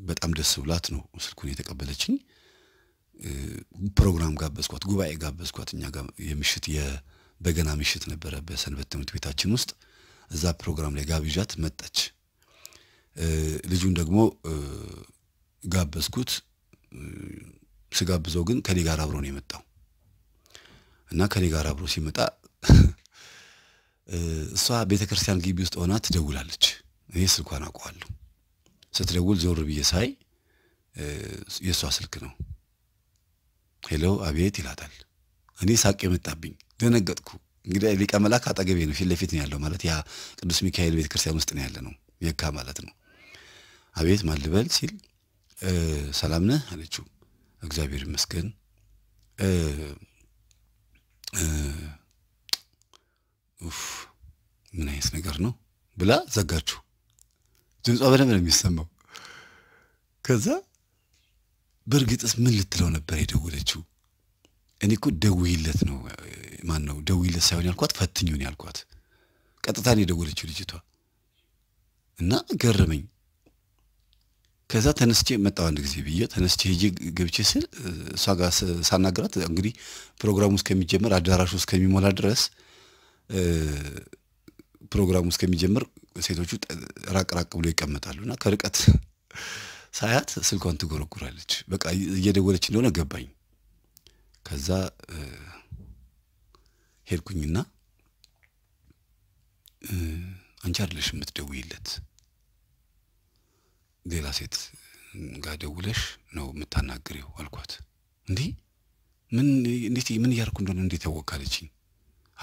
በጣም ደስ ብላት ነው ስልኩን የተቀበለችኝ። ፕሮግራም ጋበዝኳት፣ ጉባኤ ጋበዝኳት። እኛ ጋር የምሽት የበገና ምሽት ነበረ በሰንበት ትምህርት ቤታችን ውስጥ። እዛ ፕሮግራም ላይ ጋብዣት መጣች። ልጁን ደግሞ ጋበዝኩት። ስጋብዘው ግን ከኔ ጋር አብሮ ነው የመጣው እና ከኔ ጋር አብሮ ሲመጣ እሷ ቤተ ክርስቲያን ግቢ ውስጥ ሆና ትደውላለች። እኔ ስልኳን አውቀዋለሁ። ስትደውል ዞር ብዬ ሳይ የእሷ ስልክ ነው። ሄሎ አቤት ይላታል። እኔ ሳቅ የመጣብኝ ደነገጥኩ። እንግዲህ ሊቀ መልአክ አጠገቤ ነው፣ ፊት ለፊት ነው ያለው። ማለት ያ ቅዱስ ሚካኤል ቤተክርስቲያን ውስጥ ነው ያለ ነው፣ የካ ማለት ነው። አቤት ማልበል ሲል ሰላም ነህ አለችው። እግዚአብሔር ይመስገን ምን አይነት ነገር ነው ብላ ዘጋችሁ። ድምጿ በደንብ ነው የሚሰማው። ከዛ በእርግጥስ ምን ልትለው ነበር የደወለችው? እኔ እኮ ደውይለት ነው ማን ነው ደውይለት ሳይሆን ያልኳት ፈትኙን ያልኳት ቀጥታ የደወለችው ልጅቷ እና ገረመኝ። ከዛ ተነስቼ መጣሁ አንድ ጊዜ ብዬ ተነስቼ ሄጄ ገብቼ ስል እሷ ጋር ሳናገራት እንግዲህ ፕሮግራሙ እስከሚጀመር አዳራሹ እስከሚሞላ ድረስ ፕሮግራሙ እስከሚጀምር ሴቶቹ ራቅ ራቅ ብሎ ይቀመጣሉ እና ከርቀት ሳያት ስልኳን ትጎረጉራለች። በቃ እየደወለች እንደሆነ ገባኝ። ከዛ ሄድኩኝና አንቺ አይደለሽ የምትደውይለት ሌላ ሴት ጋር ደውለሽ ነው የምታናግሪው አልኳት። እንዲህ ምን እንዴት ምን እያልኩ እንደሆነ እንዴት ያወቅ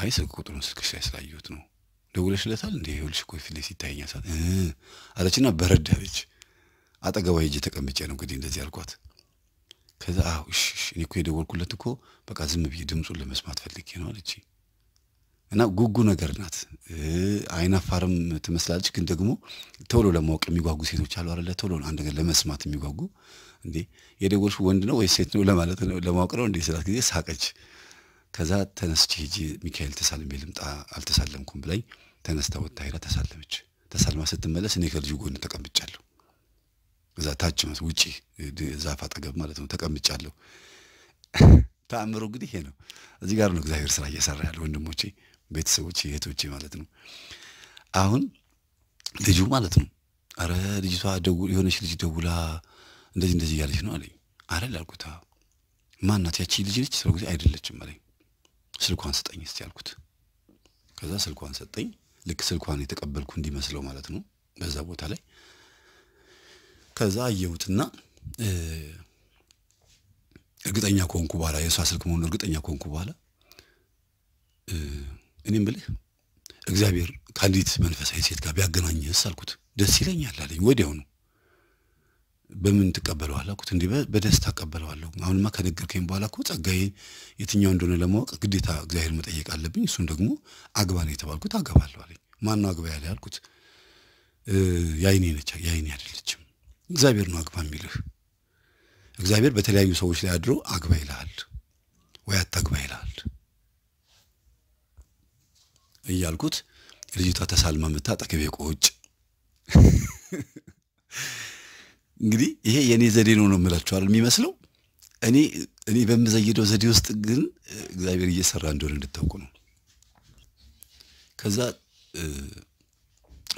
አይ ስልክ ቁጥሩን ስልክሽ ላይ ስላየሁት ነው። ደውለሽለታል እንዴ? ይኸውልሽ እኮ ፊት ለፊት ይታየኛል አለችና በረድ አለች። አጠገቧ ሄጄ ተቀምጬ ነው እንግዲህ እንደዚህ አልኳት። ከዛ አሁ እኔ እኮ የደወልኩለት እኮ በቃ ዝም ብዬ ድምፁን ለመስማት ፈልጌ ነው አለች። እና ጉጉ ነገር ናት። አይናፋርም ትመስላለች፣ ግን ደግሞ ቶሎ ለማወቅ የሚጓጉ ሴቶች አሉ አለ ቶሎ አንድ ነገር ለመስማት የሚጓጉ እንዴ የደወልሽ ወንድ ነው ወይ ሴት ነው ለማለት ነው ለማወቅ ነው እንዴ ስላት ጊዜ ሳቀች። ከዛ ተነስቼ ሄጄ ሚካኤል ተሳልሜ ልምጣ አልተሳለምኩም ብላኝ ተነስታ ወጥታ ሄዳ ተሳለመች። ተሳልማ ስትመለስ እኔ ከልጁ ጎን ተቀምጫለሁ። እዛ ታች ውጪ ዛፍ አጠገብ ማለት ነው ተቀምጫለሁ። ተአምሩ እንግዲህ ይሄ ነው። እዚህ ጋር ነው እግዚአብሔር ስራ እየሰራ ያለ ወንድሞቼ፣ ቤተሰቦች፣ እህቶቼ ማለት ነው። አሁን ልጁ ማለት ነው አረ ልጅቷ ደውል የሆነች ልጅ ደውላ እንደዚህ እንደዚህ እያለች ነው አለኝ። አረ ላልኩት ማናት ያቺ ልጅ ልጅ ስለ ጊዜ አይደለችም አለኝ። ስልኳን ስጠኝ እስቲ አልኩት። ከዛ ስልኳን ሰጠኝ። ልክ ስልኳን የተቀበልኩ እንዲመስለው ማለት ነው በዛ ቦታ ላይ ከዛ አየሁትና እርግጠኛ ከሆንኩ በኋላ የእሷ ስልክ መሆኑ እርግጠኛ ከሆንኩ በኋላ እኔም ብልህ እግዚአብሔር ከአንዲት መንፈሳዊ ሴት ጋር ቢያገናኝስ አልኩት። ደስ ይለኛል አለኝ ወዲያውኑ። በምን ትቀበለዋለህ አልኩት። እንዲህ በደስታ እቀበለዋለሁ። አሁንማ ከነገርከኝ በኋላ እኮ ጸጋዬ የትኛው እንደሆነ ለማወቅ ግዴታ እግዚአብሔር መጠየቅ አለብኝ። እሱን ደግሞ አግባ ነው የተባልኩት። አገባለሁ አለኝ። ማነው አግባ ያለ አልኩት። ያይኔ ነች። ያይኔ አይደለችም እግዚአብሔር ነው አግባ የሚልህ። እግዚአብሔር በተለያዩ ሰዎች ላይ አድሮ አግባ ይልሃል ወይ አታግባ ይልሃል እያልኩት ልጅቷ ተሳልማ መታ አጠገቤ ቁጭ። እንግዲህ ይሄ የእኔ ዘዴ ነው ነው የምላችኋል የሚመስለው እኔ እኔ በምዘይደው ዘዴ ውስጥ ግን እግዚአብሔር እየሰራ እንደሆነ እንድታውቁ ነው። ከዛ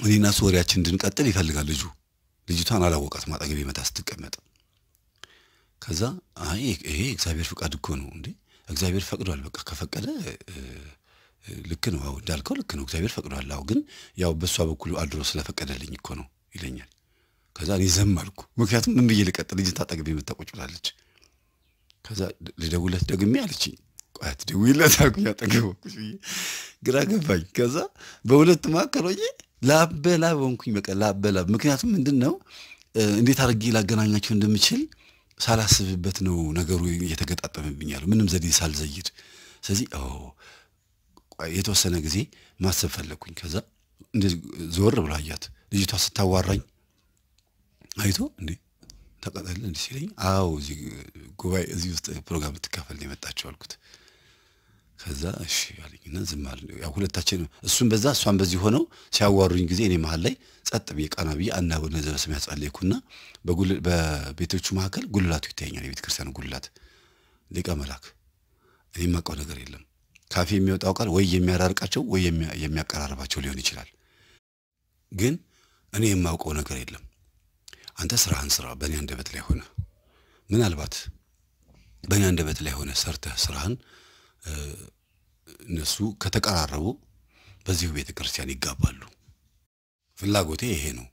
እኔና እሱ ወሬያችን እንድንቀጥል ይፈልጋል ልጁ። ልጅቷን አላወቃትም አጠገቤ መታ ስትቀመጥ። ከዛ ይሄ እግዚአብሔር ፍቃድ እኮ ነው እንዴ እግዚአብሔር ፈቅዷል። በቃ ከፈቀደ ልክ ነው። አዎ እንዳልከው ልክ ነው። እግዚአብሔር ፈቅዷል። አዎ ግን ያው በእሷ በኩል አድሮ ስለፈቀደልኝ እኮ ነው ይለኛል። ከዛ እኔ ዘም አልኩ። ምክንያቱም ምን ብዬ ልቀጥል? ልጅ ታጠገቤ መታ ቁጭ ብላለች። ከዛ ልደውለት ደግሜ አለችኝ። ቆይ አትደውይለት አልኩኝ። አጠገቧ ግራ ገባኝ። ከዛ በሁለት መካከል ሆኜ ላብ በላብ ሆንኩኝ። በቃ ላብ ምክንያቱም ምንድን ነው እንዴት አድርጌ ላገናኛቸው እንደምችል ሳላስብበት ነው ነገሩ እየተገጣጠመብኝ ያለው ምንም ዘዴ ሳልዘይድ። ስለዚህ የተወሰነ ጊዜ ማሰብ ፈለግኩኝ። ከዛ እንደዚህ ዞር ብሎ አያት። ልጅቷ ስታዋራኝ አይቶ እንዴ ተቀጠል እንዲህ ሲለኝ፣ አዎ እዚህ ጉባኤ እዚህ ውስጥ ፕሮግራም ትካፈል የመጣቸው አልኩት። ከዛ እሺ አለኝና ዝም አለ። ያው ሁለታችን እሱም በዛ እሷም በዚህ ሆነው ሲያዋሩኝ ጊዜ እኔ መሀል ላይ ጸጥ ብዬ ቀና ብዬ አና ወነዘበ ስም ያጸለይኩና በቤቶቹ መካከል ጉልላቱ ይታየኛል። የቤተ ክርስቲያኑ ጉልላት ሊቀ መልአክ እኔ የማውቀው ነገር የለም። ካፌ የሚወጣው ቃል ወይ የሚያራርቃቸው ወይ የሚያቀራርባቸው ሊሆን ይችላል። ግን እኔ የማውቀው ነገር የለም። አንተ ስራህን ስራ፣ በእኔ አንደበት ላይ ሆነ ምናልባት በእኔ አንደበት ላይ ሆነ ሰርተህ ስራህን እነሱ ከተቀራረቡ በዚሁ ቤተ ክርስቲያን ይጋባሉ። ፍላጎቴ ይሄ ነው።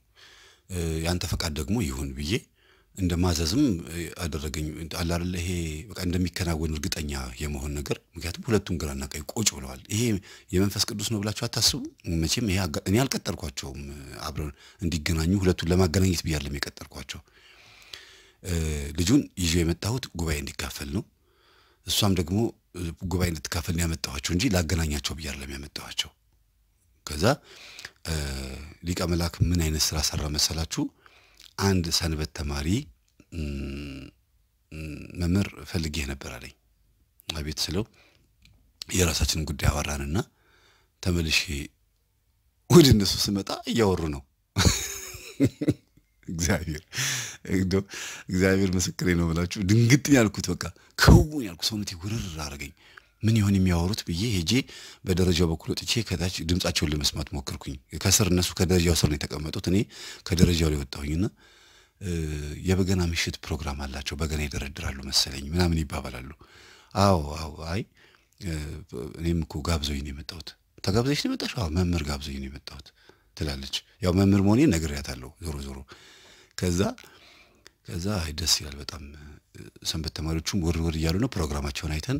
ያንተ ፈቃድ ደግሞ ይሁን ብዬ እንደ ማዘዝም አደረገኝ። አላለ ይሄ በቃ እንደሚከናወን እርግጠኛ የመሆን ነገር። ምክንያቱም ሁለቱም ግራና ቀኝ ቆጭ ብለዋል። ይሄ የመንፈስ ቅዱስ ነው ብላችሁ አታስቡ። መቼም ይሄ እኔ አልቀጠርኳቸውም አብረን እንዲገናኙ ሁለቱን ለማገናኘት ብያለም የቀጠርኳቸው። ልጁን ይዤ የመጣሁት ጉባኤ እንዲካፈል ነው። እሷም ደግሞ ጉባኤ እንድትካፈል ያመጣኋቸው እንጂ ላገናኛቸው ብዬ አይደለም ያመጣኋቸው። ከዛ ሊቀ መላክ ምን አይነት ስራ ሰራ መሰላችሁ? አንድ ሰንበት ተማሪ መምህር ፈልጌ ነበር አለኝ። አቤት ስለው የራሳችንን ጉዳይ አወራንና ተመልሼ ወደ እነሱ ስመጣ እያወሩ ነው። እግዚአብሔር እንደው እግዚአብሔር ምስክሬ ነው ብላችሁ ድንግጥ ያልኩት በቃ ክው ያልኩ ሰውነቴ ውርር አረገኝ። ምን ይሆን የሚያወሩት ብዬ ሄጄ በደረጃው በኩል ወጥቼ ከታች ድምፃቸውን ለመስማት ሞክርኩኝ። ከስር እነሱ ከደረጃው ስር ነው የተቀመጡት፣ እኔ ከደረጃው ላይ ወጣሁኝና የበገና ምሽት ፕሮግራም አላቸው፣ በገና ይደረድራሉ መሰለኝ ምናምን ይባባላሉ። አዎ አዎ፣ አይ እኔም እኮ ጋብዘኝ ነው የመጣሁት። ተጋብዘሽ ነው የመጣሽ? አዎ መምህር ጋብዘኝ ነው የመጣሁት ትላለች። ያው መምህር መሆኔ ነግሬያታለሁ። ዞሮ ዞሮ ከዛ ከዛ አይ ደስ ይላል በጣም ሰንበት ተማሪዎቹም ውር ውር እያሉ ነው። ፕሮግራማቸውን አይተን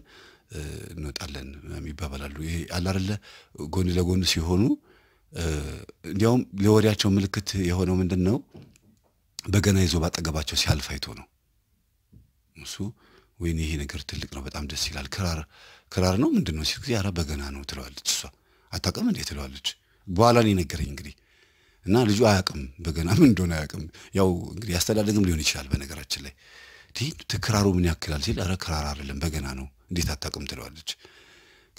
እንወጣለን ይባባላሉ። ይሄ አለ አይደለ ጎን ለጎን ሲሆኑ እንዲያውም ለወዲያቸው ምልክት የሆነው ምንድን ነው? በገና ይዞ ባጠገባቸው ሲያልፍ አይቶ ነው። እሱ ወይኔ ይሄ ነገር ትልቅ ነው፣ በጣም ደስ ይላል። ክራር ክራር ነው ምንድን ነው ሲል ጊዜ ኧረ በገና ነው ትለዋለች እሷ። አታውቅም እንዴ ትለዋለች። በኋላ ነው የነገረኝ እንግዲህ እና ልጁ አያውቅም በገና ምን እንደሆነ አያውቅም። ያው እንግዲህ ያስተዳደግም ሊሆን ይችላል በነገራችን ላይ ትክራሩ ምን ያክላል ሲል ኧረ ክራር አይደለም በገና ነው እንዴት አታውቅም ትለዋለች።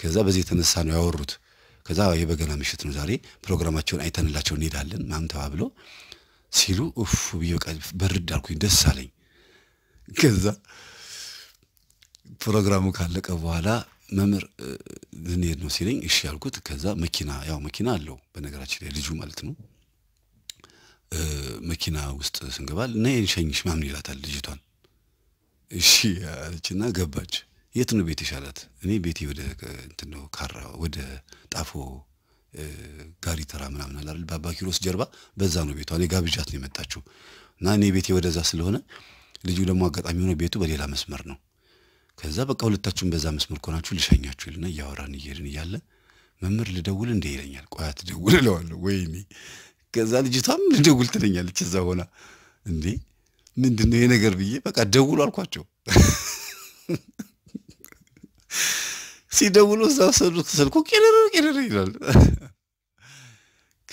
ከዛ በዚህ የተነሳ ነው ያወሩት። ከዛ የበገና ምሽት ነው ዛሬ ፕሮግራማቸውን አይተንላቸው እንሄዳለን ምናምን ተባብሎ ሲሉ ኡፍ ብዬ በርድ አልኩኝ፣ ደስ አለኝ። ከዛ ፕሮግራሙ ካለቀ በኋላ መምህር ልንሄድ ነው ሲለኝ እሺ ያልኩት። ከዛ መኪና ያው መኪና አለው በነገራችን ላይ ልጁ ማለት ነው መኪና ውስጥ ስንገባ ነይ ልሸኝሽ ምናምን ይላታል ልጅቷን። እሺ አለችና ገባች። የት ነው ቤት ይሻላት? እኔ ቤቴ ወደ እንትን ነው ካራ ወደ ጣፎ ጋሪ ተራ ምናምን አላል በአባ ኪሮስ ጀርባ በዛ ነው ቤቷ። እኔ ጋብዣት ነው የመጣችው እና እኔ ቤቴ ወደዛ ስለሆነ ልጁ ደግሞ አጋጣሚ ሆነ ቤቱ በሌላ መስመር ነው። ከዛ በቃ ሁለታችሁም በዛ መስመር ከሆናችሁ ልሸኛችሁ ይልና እያወራን እየሄድን እያለ መምህር ልደውል እንደ ይለኛል። ቆያት ደውል እለዋለሁ። ወይኔ ከዛ ልጅቷም ደውል ትለኛለች እዛ ሆና እንዴ ምንድን ነው ይሄ ነገር ብዬ በቃ ደውሉ አልኳቸው። ሲደውሉ እዛ ስልኩ ቄረር ቄረር ይላል።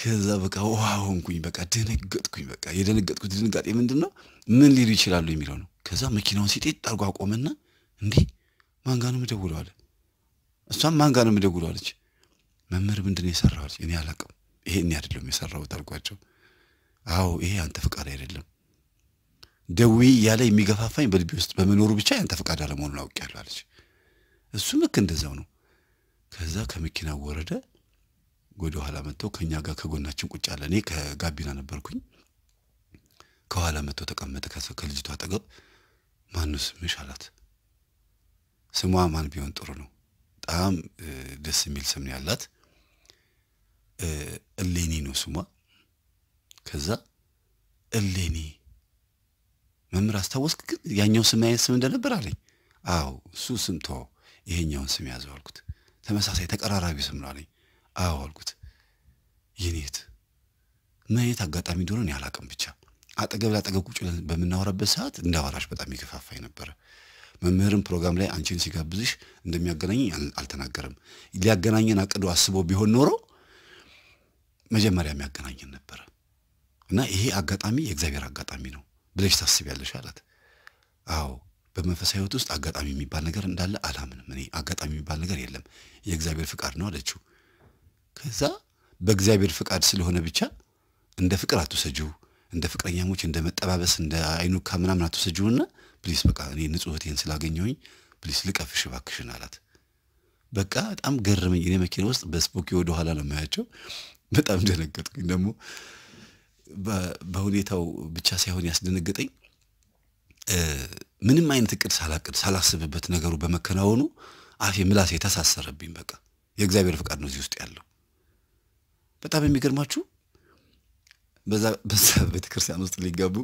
ከዛ በቃ ውሃ ሆንኩኝ፣ በቃ ደነገጥኩኝ። በቃ የደነገጥኩት ድንጋጤ ምንድን ነው ምን ሊሉ ይችላሉ የሚለው ነው። ከዛ መኪናውን ሲጤጥ አድርጎ አቆመና እንዴ ማንጋ ነው የምደውለው አለ። እሷም ማንጋ ነው የምደውለው አለች። መምህር ምንድን ነው የሰራው አለች። እኔ አላቅም ይሄን እኔ አይደለም የሰራሁት አልኳቸው። አዎ ይሄ አንተ ፍቃድ አይደለም፣ ደዌ እያለ የሚገፋፋኝ በልቤ ውስጥ በመኖሩ ብቻ ያንተ ፍቃድ አለመሆኑን አውቄያለሁ አለች። እሱም ልክ እንደዛው ነው። ከዛ ከመኪና ወረደ። ወደ ኋላ መጥተው ከእኛ ጋር ከጎናችን ቁጭ አለ። እኔ ከጋቢና ነበርኩኝ። ከኋላ መጥቶ ተቀመጠ። ከልጅቷ አጠገብ ማን ስምሽ አላት። ስሟ ማን ቢሆን ጥሩ ነው? በጣም ደስ የሚል ስም ያላት እሌኒ ነው ስሟ። ከዛ እሌኒ መምህር አስታወስክ ግን ያኛው ስም ያየት ስም እንደነበር አለኝ። አዎ እሱ ስም ቶ ይሄኛውን ስም ያዘው አልኩት። ተመሳሳይ ተቀራራቢ ስም ነው አለኝ። አዎ አልኩት። ይኔት ማየት አጋጣሚ እንደሆነ ያላቅም ብቻ አጠገብ ላጠገብ ቁጭ በምናወራበት ሰዓት እንዳወራሽ በጣም ይገፋፋኝ ነበረ። መምህርም ፕሮግራም ላይ አንቺን ሲጋብዝሽ እንደሚያገናኝ አልተናገረም። ሊያገናኘን አቅዶ አስቦ ቢሆን ኖሮ መጀመሪያ የሚያገናኘን ነበረ እና ይሄ አጋጣሚ የእግዚአብሔር አጋጣሚ ነው ብለሽ ታስቢያለሽ አላት። አዎ በመንፈሳዊ ህይወት ውስጥ አጋጣሚ የሚባል ነገር እንዳለ አላምንም እኔ። አጋጣሚ የሚባል ነገር የለም፣ የእግዚአብሔር ፍቃድ ነው አለችው። ከዛ በእግዚአብሔር ፍቃድ ስለሆነ ብቻ እንደ ፍቅር አትውሰጂው፣ እንደ ፍቅረኛሞች፣ እንደ መጠባበስ፣ እንደ አይኑካ ምናምን አትውሰጂውና ፕሊስ በቃ እኔ ንጹህ እህቴን ስላገኘሁኝ ፕሊስ ልቀፍሽ እባክሽን አላት። በቃ በጣም ገረመኝ። እኔ መኪና ውስጥ በስፖኪ ወደኋላ ነው የማያቸው በጣም ደነገጥኩኝ። ደግሞ በሁኔታው ብቻ ሳይሆን ያስደነገጠኝ ምንም አይነት እቅድ ሳላቅድ ሳላስብበት ነገሩ በመከናወኑ አፌ ምላሴ የተሳሰረብኝ። በቃ የእግዚአብሔር ፍቃድ ነው እዚህ ውስጥ ያለው። በጣም የሚገርማችሁ በዛ ቤተክርስቲያን ውስጥ ሊጋቡ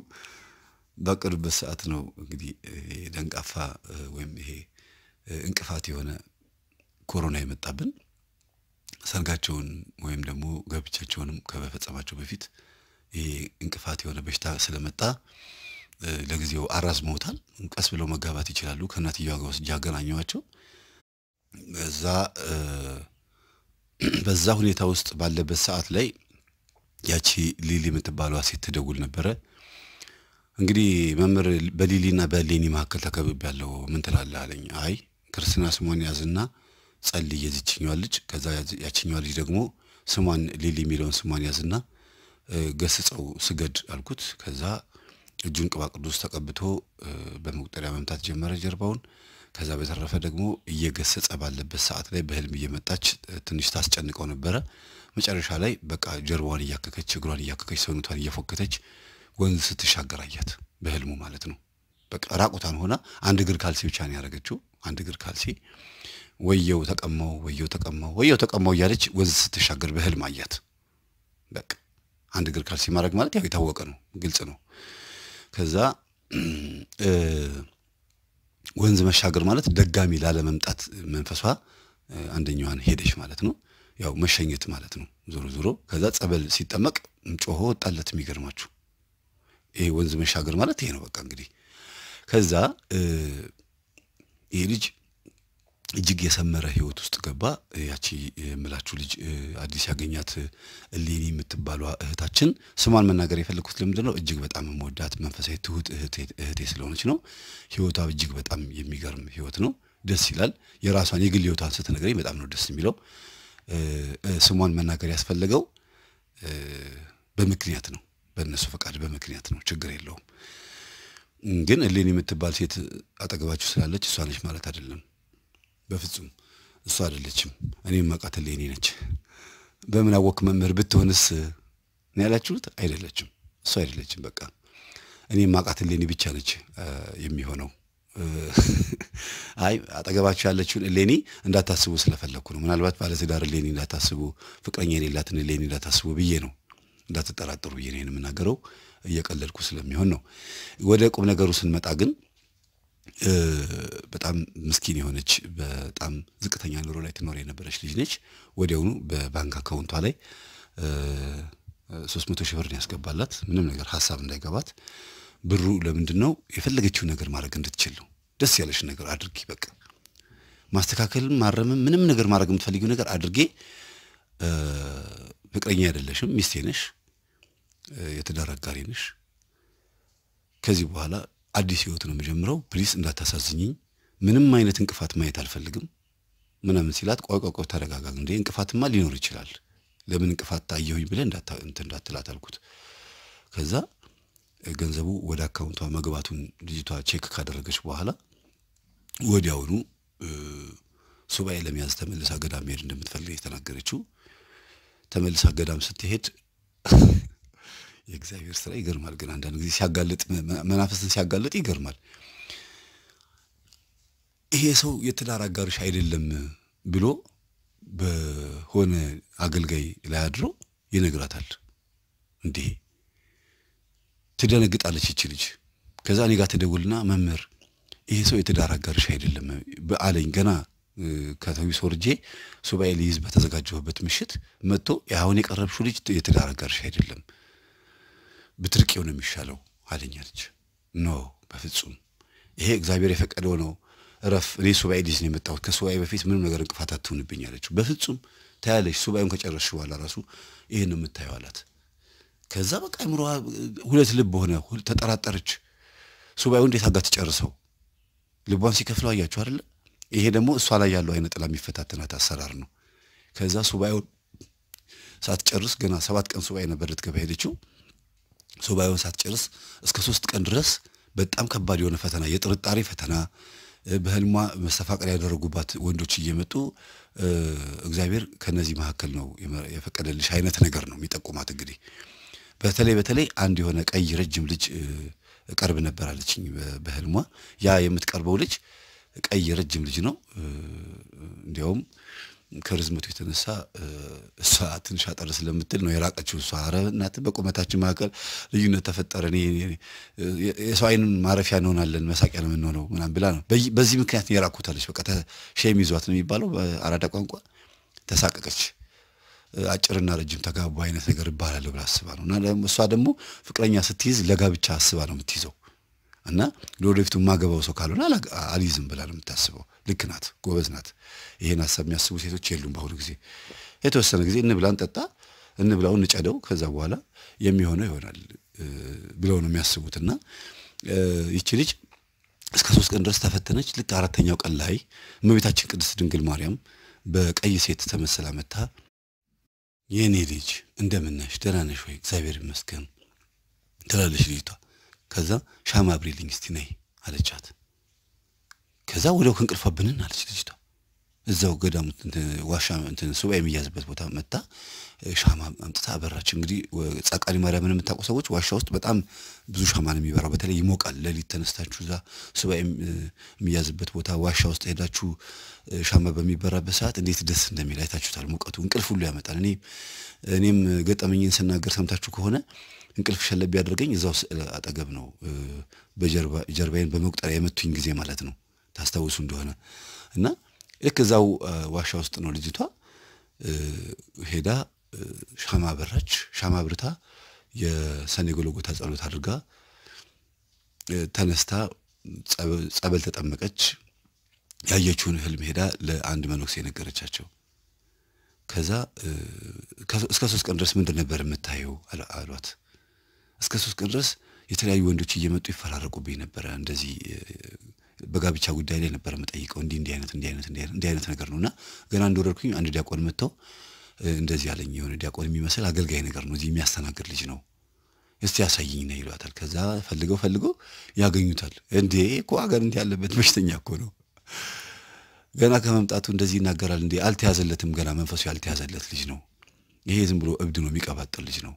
ባቀዱበት ሰዓት ነው እንግዲህ ደንቃፋ ወይም ይሄ እንቅፋት የሆነ ኮሮና የመጣብን። ሰርጋቸውን ወይም ደግሞ ጋብቻቸውንም ከመፈጸማቸው በፊት ይሄ እንቅፋት የሆነ በሽታ ስለመጣ ለጊዜው አራዝመውታል። ቀስ ብለው መጋባት ይችላሉ። ከእናትየዋ ጋር ወስጄ አገናኘኋቸው። በዛ በዛ ሁኔታ ውስጥ ባለበት ሰዓት ላይ ያቺ ሊሊ የምትባለዋ ሴት ትደውል ነበረ። እንግዲህ መምህር በሊሊና በሌኒ መካከል ተከብቤያለሁ ምን ትላለህ አለኝ። አይ ክርስትና ስሟን ያዝና ጸልይ የዚችኛዋ ልጅ ከዛ ያችኛዋ ልጅ ደግሞ ስሟን ሊሊ የሚለውን ስሟን ያዝና ገስጸው ስገድ አልኩት። ከዛ እጁን ቅባ ቅዱስ ተቀብቶ በመቁጠሪያ መምታት ጀመረ ጀርባውን። ከዛ በተረፈ ደግሞ እየገሰጸ ባለበት ሰዓት ላይ በህልም እየመጣች ትንሽ ታስጨንቀው ነበረ። መጨረሻ ላይ በቃ ጀርባዋን እያከከች እግሯን እያከከች ሰውነቷን እየፎከተች ወንዝ ስትሻገር አያት በህልሙ ማለት ነው። በቃ ራቁታን ሆና አንድ እግር ካልሲ ብቻ ነው ያደረገችው። አንድ እግር ካልሲ ወየው ተቀማው ወየው ተቀማው ወየው ተቀማው እያለች ወንዝ ስትሻገር በህልም አያት። በቃ አንድ እግር ካልሲ ማድረግ ማለት ያው የታወቀ ነው፣ ግልጽ ነው። ከዛ ወንዝ መሻገር ማለት ደጋሚ ላለመምጣት መንፈሷ አንደኛዋን ሄደች ማለት ነው። ያው መሸኘት ማለት ነው ዞሮ ዞሮ። ከዛ ጸበል ሲጠመቅ ጮሆ ወጣለት። የሚገርማችሁ ይሄ ወንዝ መሻገር ማለት ይሄ ነው። በቃ እንግዲህ ከዛ ይሄ ልጅ እጅግ የሰመረ ህይወት ውስጥ ገባ። ያቺ የምላችሁ ልጅ አዲስ ያገኛት እሌኒ የምትባሏ እህታችን ስሟን መናገር የፈለኩት ለምንድነው እጅግ በጣም የምወዳት መንፈሳዊ ትሁት እህቴ ስለሆነች ነው። ህይወቷ እጅግ በጣም የሚገርም ህይወት ነው። ደስ ይላል። የራሷን የግል ህይወቷን ስትነግረኝ በጣም ነው ደስ የሚለው። ስሟን መናገር ያስፈለገው በምክንያት ነው። በእነሱ ፈቃድ በምክንያት ነው። ችግር የለውም። ግን እሌኒ የምትባል ሴት አጠገባችሁ ስላለች እሷ ነች ማለት አይደለም። በፍጹም እሷ አይደለችም። እኔም የማውቃትል እኔ ነች። በምን አወቅ መምህር ብትሆንስ ነው ያላችሁት? አይደለችም፣ እሷ አይደለችም። በቃ እኔ የማውቃትል ሌኒ ብቻ ነች የሚሆነው። አይ አጠገባችሁ ያለችውን እሌኒ እንዳታስቡ ስለፈለግኩ ነው። ምናልባት ባለትዳር እሌኒ እንዳታስቡ፣ ፍቅረኛ የሌላትን እሌኒ እንዳታስቡ ብዬ ነው። እንዳትጠራጠሩ ብዬ ነው የምናገረው። እየቀለድኩ ስለሚሆን ነው። ወደ ቁም ነገሩ ስንመጣ ግን በጣም ምስኪን የሆነች በጣም ዝቅተኛ ኑሮ ላይ ትኖር የነበረች ልጅ ነች። ወዲያውኑ በባንክ አካውንቷ ላይ ሶስት መቶ ሺህ ብር ያስገባላት ምንም ነገር ሀሳብ እንዳይገባት ብሩ ለምንድን ነው የፈለገችው ነገር ማድረግ እንድትችል ነው። ደስ ያለሽ ነገር አድርጊ በቃ ማስተካከልም ማረምም ምንም ነገር ማድረግ የምትፈልጊው ነገር አድርጌ ፍቅረኛ አይደለሽም፣ ሚስቴ ነሽ፣ የትዳር አጋሪ ነሽ። ከዚህ በኋላ አዲስ ህይወት ነው የሚጀምረው። ፕሊስ እንዳታሳዝኝኝ፣ ምንም አይነት እንቅፋት ማየት አልፈልግም ምናምን ሲላት፣ ቆይ ቆይ ቆይ ተረጋጋ፣ እንዴ እንቅፋትማ ሊኖር ይችላል። ለምን እንቅፋት ታየሁኝ ብለህ እንዳትላት አልኩት። ከዛ ገንዘቡ ወደ አካውንቷ መግባቱን ልጅቷ ቼክ ካደረገች በኋላ ወዲያውኑ ሱባኤ ለመያዝ ተመልሳ ገዳም መሄድ እንደምትፈልግ የተናገረችው። ተመልሳ ገዳም ስትሄድ የእግዚአብሔር ስራ ይገርማል። ግን አንዳንድ ጊዜ ሲያጋልጥ መናፈስን ሲያጋልጥ ይገርማል። ይሄ ሰው የትዳር አጋርሽ አይደለም ብሎ በሆነ አገልጋይ ላይ አድሮ ይነግራታል። እንዲህ ትደነግጣለች ይቺ ልጅ። ከዛ እኔ ጋር ትደውልና መምህር ይሄ ሰው የትዳር አጋርሽ አይደለም በአለኝ ገና ከተዊ ሶርጄ ሱባኤ ልይዝ በተዘጋጀሁበት ምሽት መጥቶ አሁን የቀረብሽው ልጅ የትዳር አጋርሽ አይደለም ብትርቄው ነው የሚሻለው አለኝ አለች። ኖ በፍጹም ይሄ እግዚአብሔር የፈቀደው ነው። እረፍ። እኔ ሱባኤ ሊዝ ነው የመጣሁት። ከሱባኤ በፊት ምንም ነገር እንቅፋት አትሆንብኝ አለችው። በፍጹም ታያለች። ሱባኤውን ከጨረስሽ በኋላ ራሱ ይህን ነው የምታየው አላት። ከዛ በቃ አእምሮዋ ሁለት ልብ ሆነ። ተጠራጠረች። ሱባኤው እንዴት አጋ ትጨርሰው? ልቧን ሲከፍለው አያችሁ አይደለ? ይሄ ደግሞ እሷ ላይ ያለው አይነ ጥላ የሚፈታተናት አሰራር ነው። ከዛ ሱባኤው ሳትጨርስ ገና ሰባት ቀን ሱባኤ ነበር ልትገባ ሄደችው። ሱባኤውን ሳትጨርስ እስከ ሶስት ቀን ድረስ በጣም ከባድ የሆነ ፈተና የጥርጣሬ ፈተና በህልሟ መስተፋቅር ያደረጉባት ወንዶች እየመጡ እግዚአብሔር ከነዚህ መካከል ነው የፈቀደልሽ አይነት ነገር ነው የሚጠቁማት። እንግዲህ በተለይ በተለይ አንድ የሆነ ቀይ ረጅም ልጅ ቀርብ ነበር አለችኝ በህልሟ። ያ የምትቀርበው ልጅ ቀይ ረጅም ልጅ ነው። እንዲያውም ከርዝመቱ የተነሳ እሷ ትንሽ አጠር ስለምትል ነው የራቀችው። እሷ ኧረ እናትህ በቁመታችን መካከል ልዩነት ተፈጠረ፣ የሰው አይን ማረፊያ እንሆናለን፣ መሳቂያ ነው የምንሆነው ምናምን ብላ ነው። በዚህ ምክንያት ነው የራኩታለች። በቃ ሼም ይዟት ነው የሚባለው በአራዳ ቋንቋ። ተሳቀቀች። አጭርና ረጅም ተጋቡ አይነት ነገር እባላለሁ ብላ አስባ ነው እና እሷ ደግሞ ፍቅረኛ ስትይዝ ለጋብቻ አስባ ነው የምትይዘው እና ለወደፊቱ የማገባው ሰው ካልሆነ አልይዝም ብላ ነው የምታስበው። ልክ ናት፣ ጎበዝ ናት። ይሄን ሀሳብ የሚያስቡ ሴቶች የሉም በአሁኑ ጊዜ። የተወሰነ ጊዜ እንብላ፣ እንጠጣ፣ እንብላው፣ እንጨደው፣ ከዛ በኋላ የሚሆነው ይሆናል ብለው ነው የሚያስቡት። እና ይቺ ልጅ እስከ ሶስት ቀን ድረስ ተፈተነች። ልክ አራተኛው ቀን ላይ እመቤታችን ቅድስት ድንግል ማርያም በቀይ ሴት ተመስላ መታ የእኔ ልጅ እንደምናሽ ደህና ነሽ ወይ? እግዚአብሔር ይመስገን ትላለች ልጅቷ። ከዛ ሻማ አብሪልኝ እስቲ ነይ አለቻት። ከዛ ወደው ከእንቅልፏ ብንን አለች ልጅቷ። እዛው ገዳሙ ዋሻ እንትን ሱባኤ የሚያዝበት ቦታ መታ ሻማ አምጥታ አበራች። እንግዲህ ጻቃሊ ማርያምን የምታውቁ ሰዎች ዋሻ ውስጥ በጣም ብዙ ሻማ ነው የሚበራው። በተለይ ይሞቃል። ለሊት ተነስታችሁ እዛ ሱባኤ የሚያዝበት ቦታ ዋሻ ውስጥ ሄዳችሁ ሻማ በሚበራበት ሰዓት እንዴት ደስ እንደሚል አይታችሁታል። ሙቀቱ እንቅልፍ ሁሉ ያመጣል። እኔ እኔም ገጠመኝን ስናገር ሰምታችሁ ከሆነ እንቅልፍ ሸለብ ያደርገኝ እዛው ስዕል አጠገብ ነው በጀርባዬን በመቁጠሪያ የመቱኝ ጊዜ ማለት ነው። ታስታውሱ እንደሆነ እና ልክ እዛው ዋሻ ውስጥ ነው ልጅቷ ሄዳ ሻማ በራች። ሻማ ብርታ የሰኔ ጎልጎታ ጸሎት አድርጋ ተነስታ ጸበል ተጠመቀች። ያየችውን ህልም ሄዳ ለአንድ መነኩሴ ነገረቻቸው። ከዛ እስከ ሶስት ቀን ድረስ ምንድን ነበር የምታየው አሏት። እስከ ሶስት ቀን ድረስ የተለያዩ ወንዶች እየመጡ ይፈራረቁብኝ ነበረ እንደዚህ በጋብቻ ጉዳይ ላይ ነበር የምጠይቀው። እንዲህ እንዲህ አይነት እንዲህ አይነት እንዲህ አይነት ነገር ነው እና ገና እንደወረድኩኝ አንድ ዲያቆን መጥተው እንደዚህ ያለኝ የሆነ ዲያቆን የሚመስል አገልጋይ ነገር ነው እዚህ የሚያስተናግድ ልጅ ነው እስቲ ያሳይኝ ነው ይሏታል። ከዛ ፈልገው ፈልገው ያገኙታል። እንዴ እኮ ሀገር እንዲህ ያለበት በሽተኛ እኮ ነው ገና ከመምጣቱ እንደዚህ ይናገራል። እንዴ አልተያዘለትም፣ ገና መንፈሱ ያልተያዘለት ልጅ ነው። ይሄ ዝም ብሎ እብድ ነው የሚቀባጥር ልጅ ነው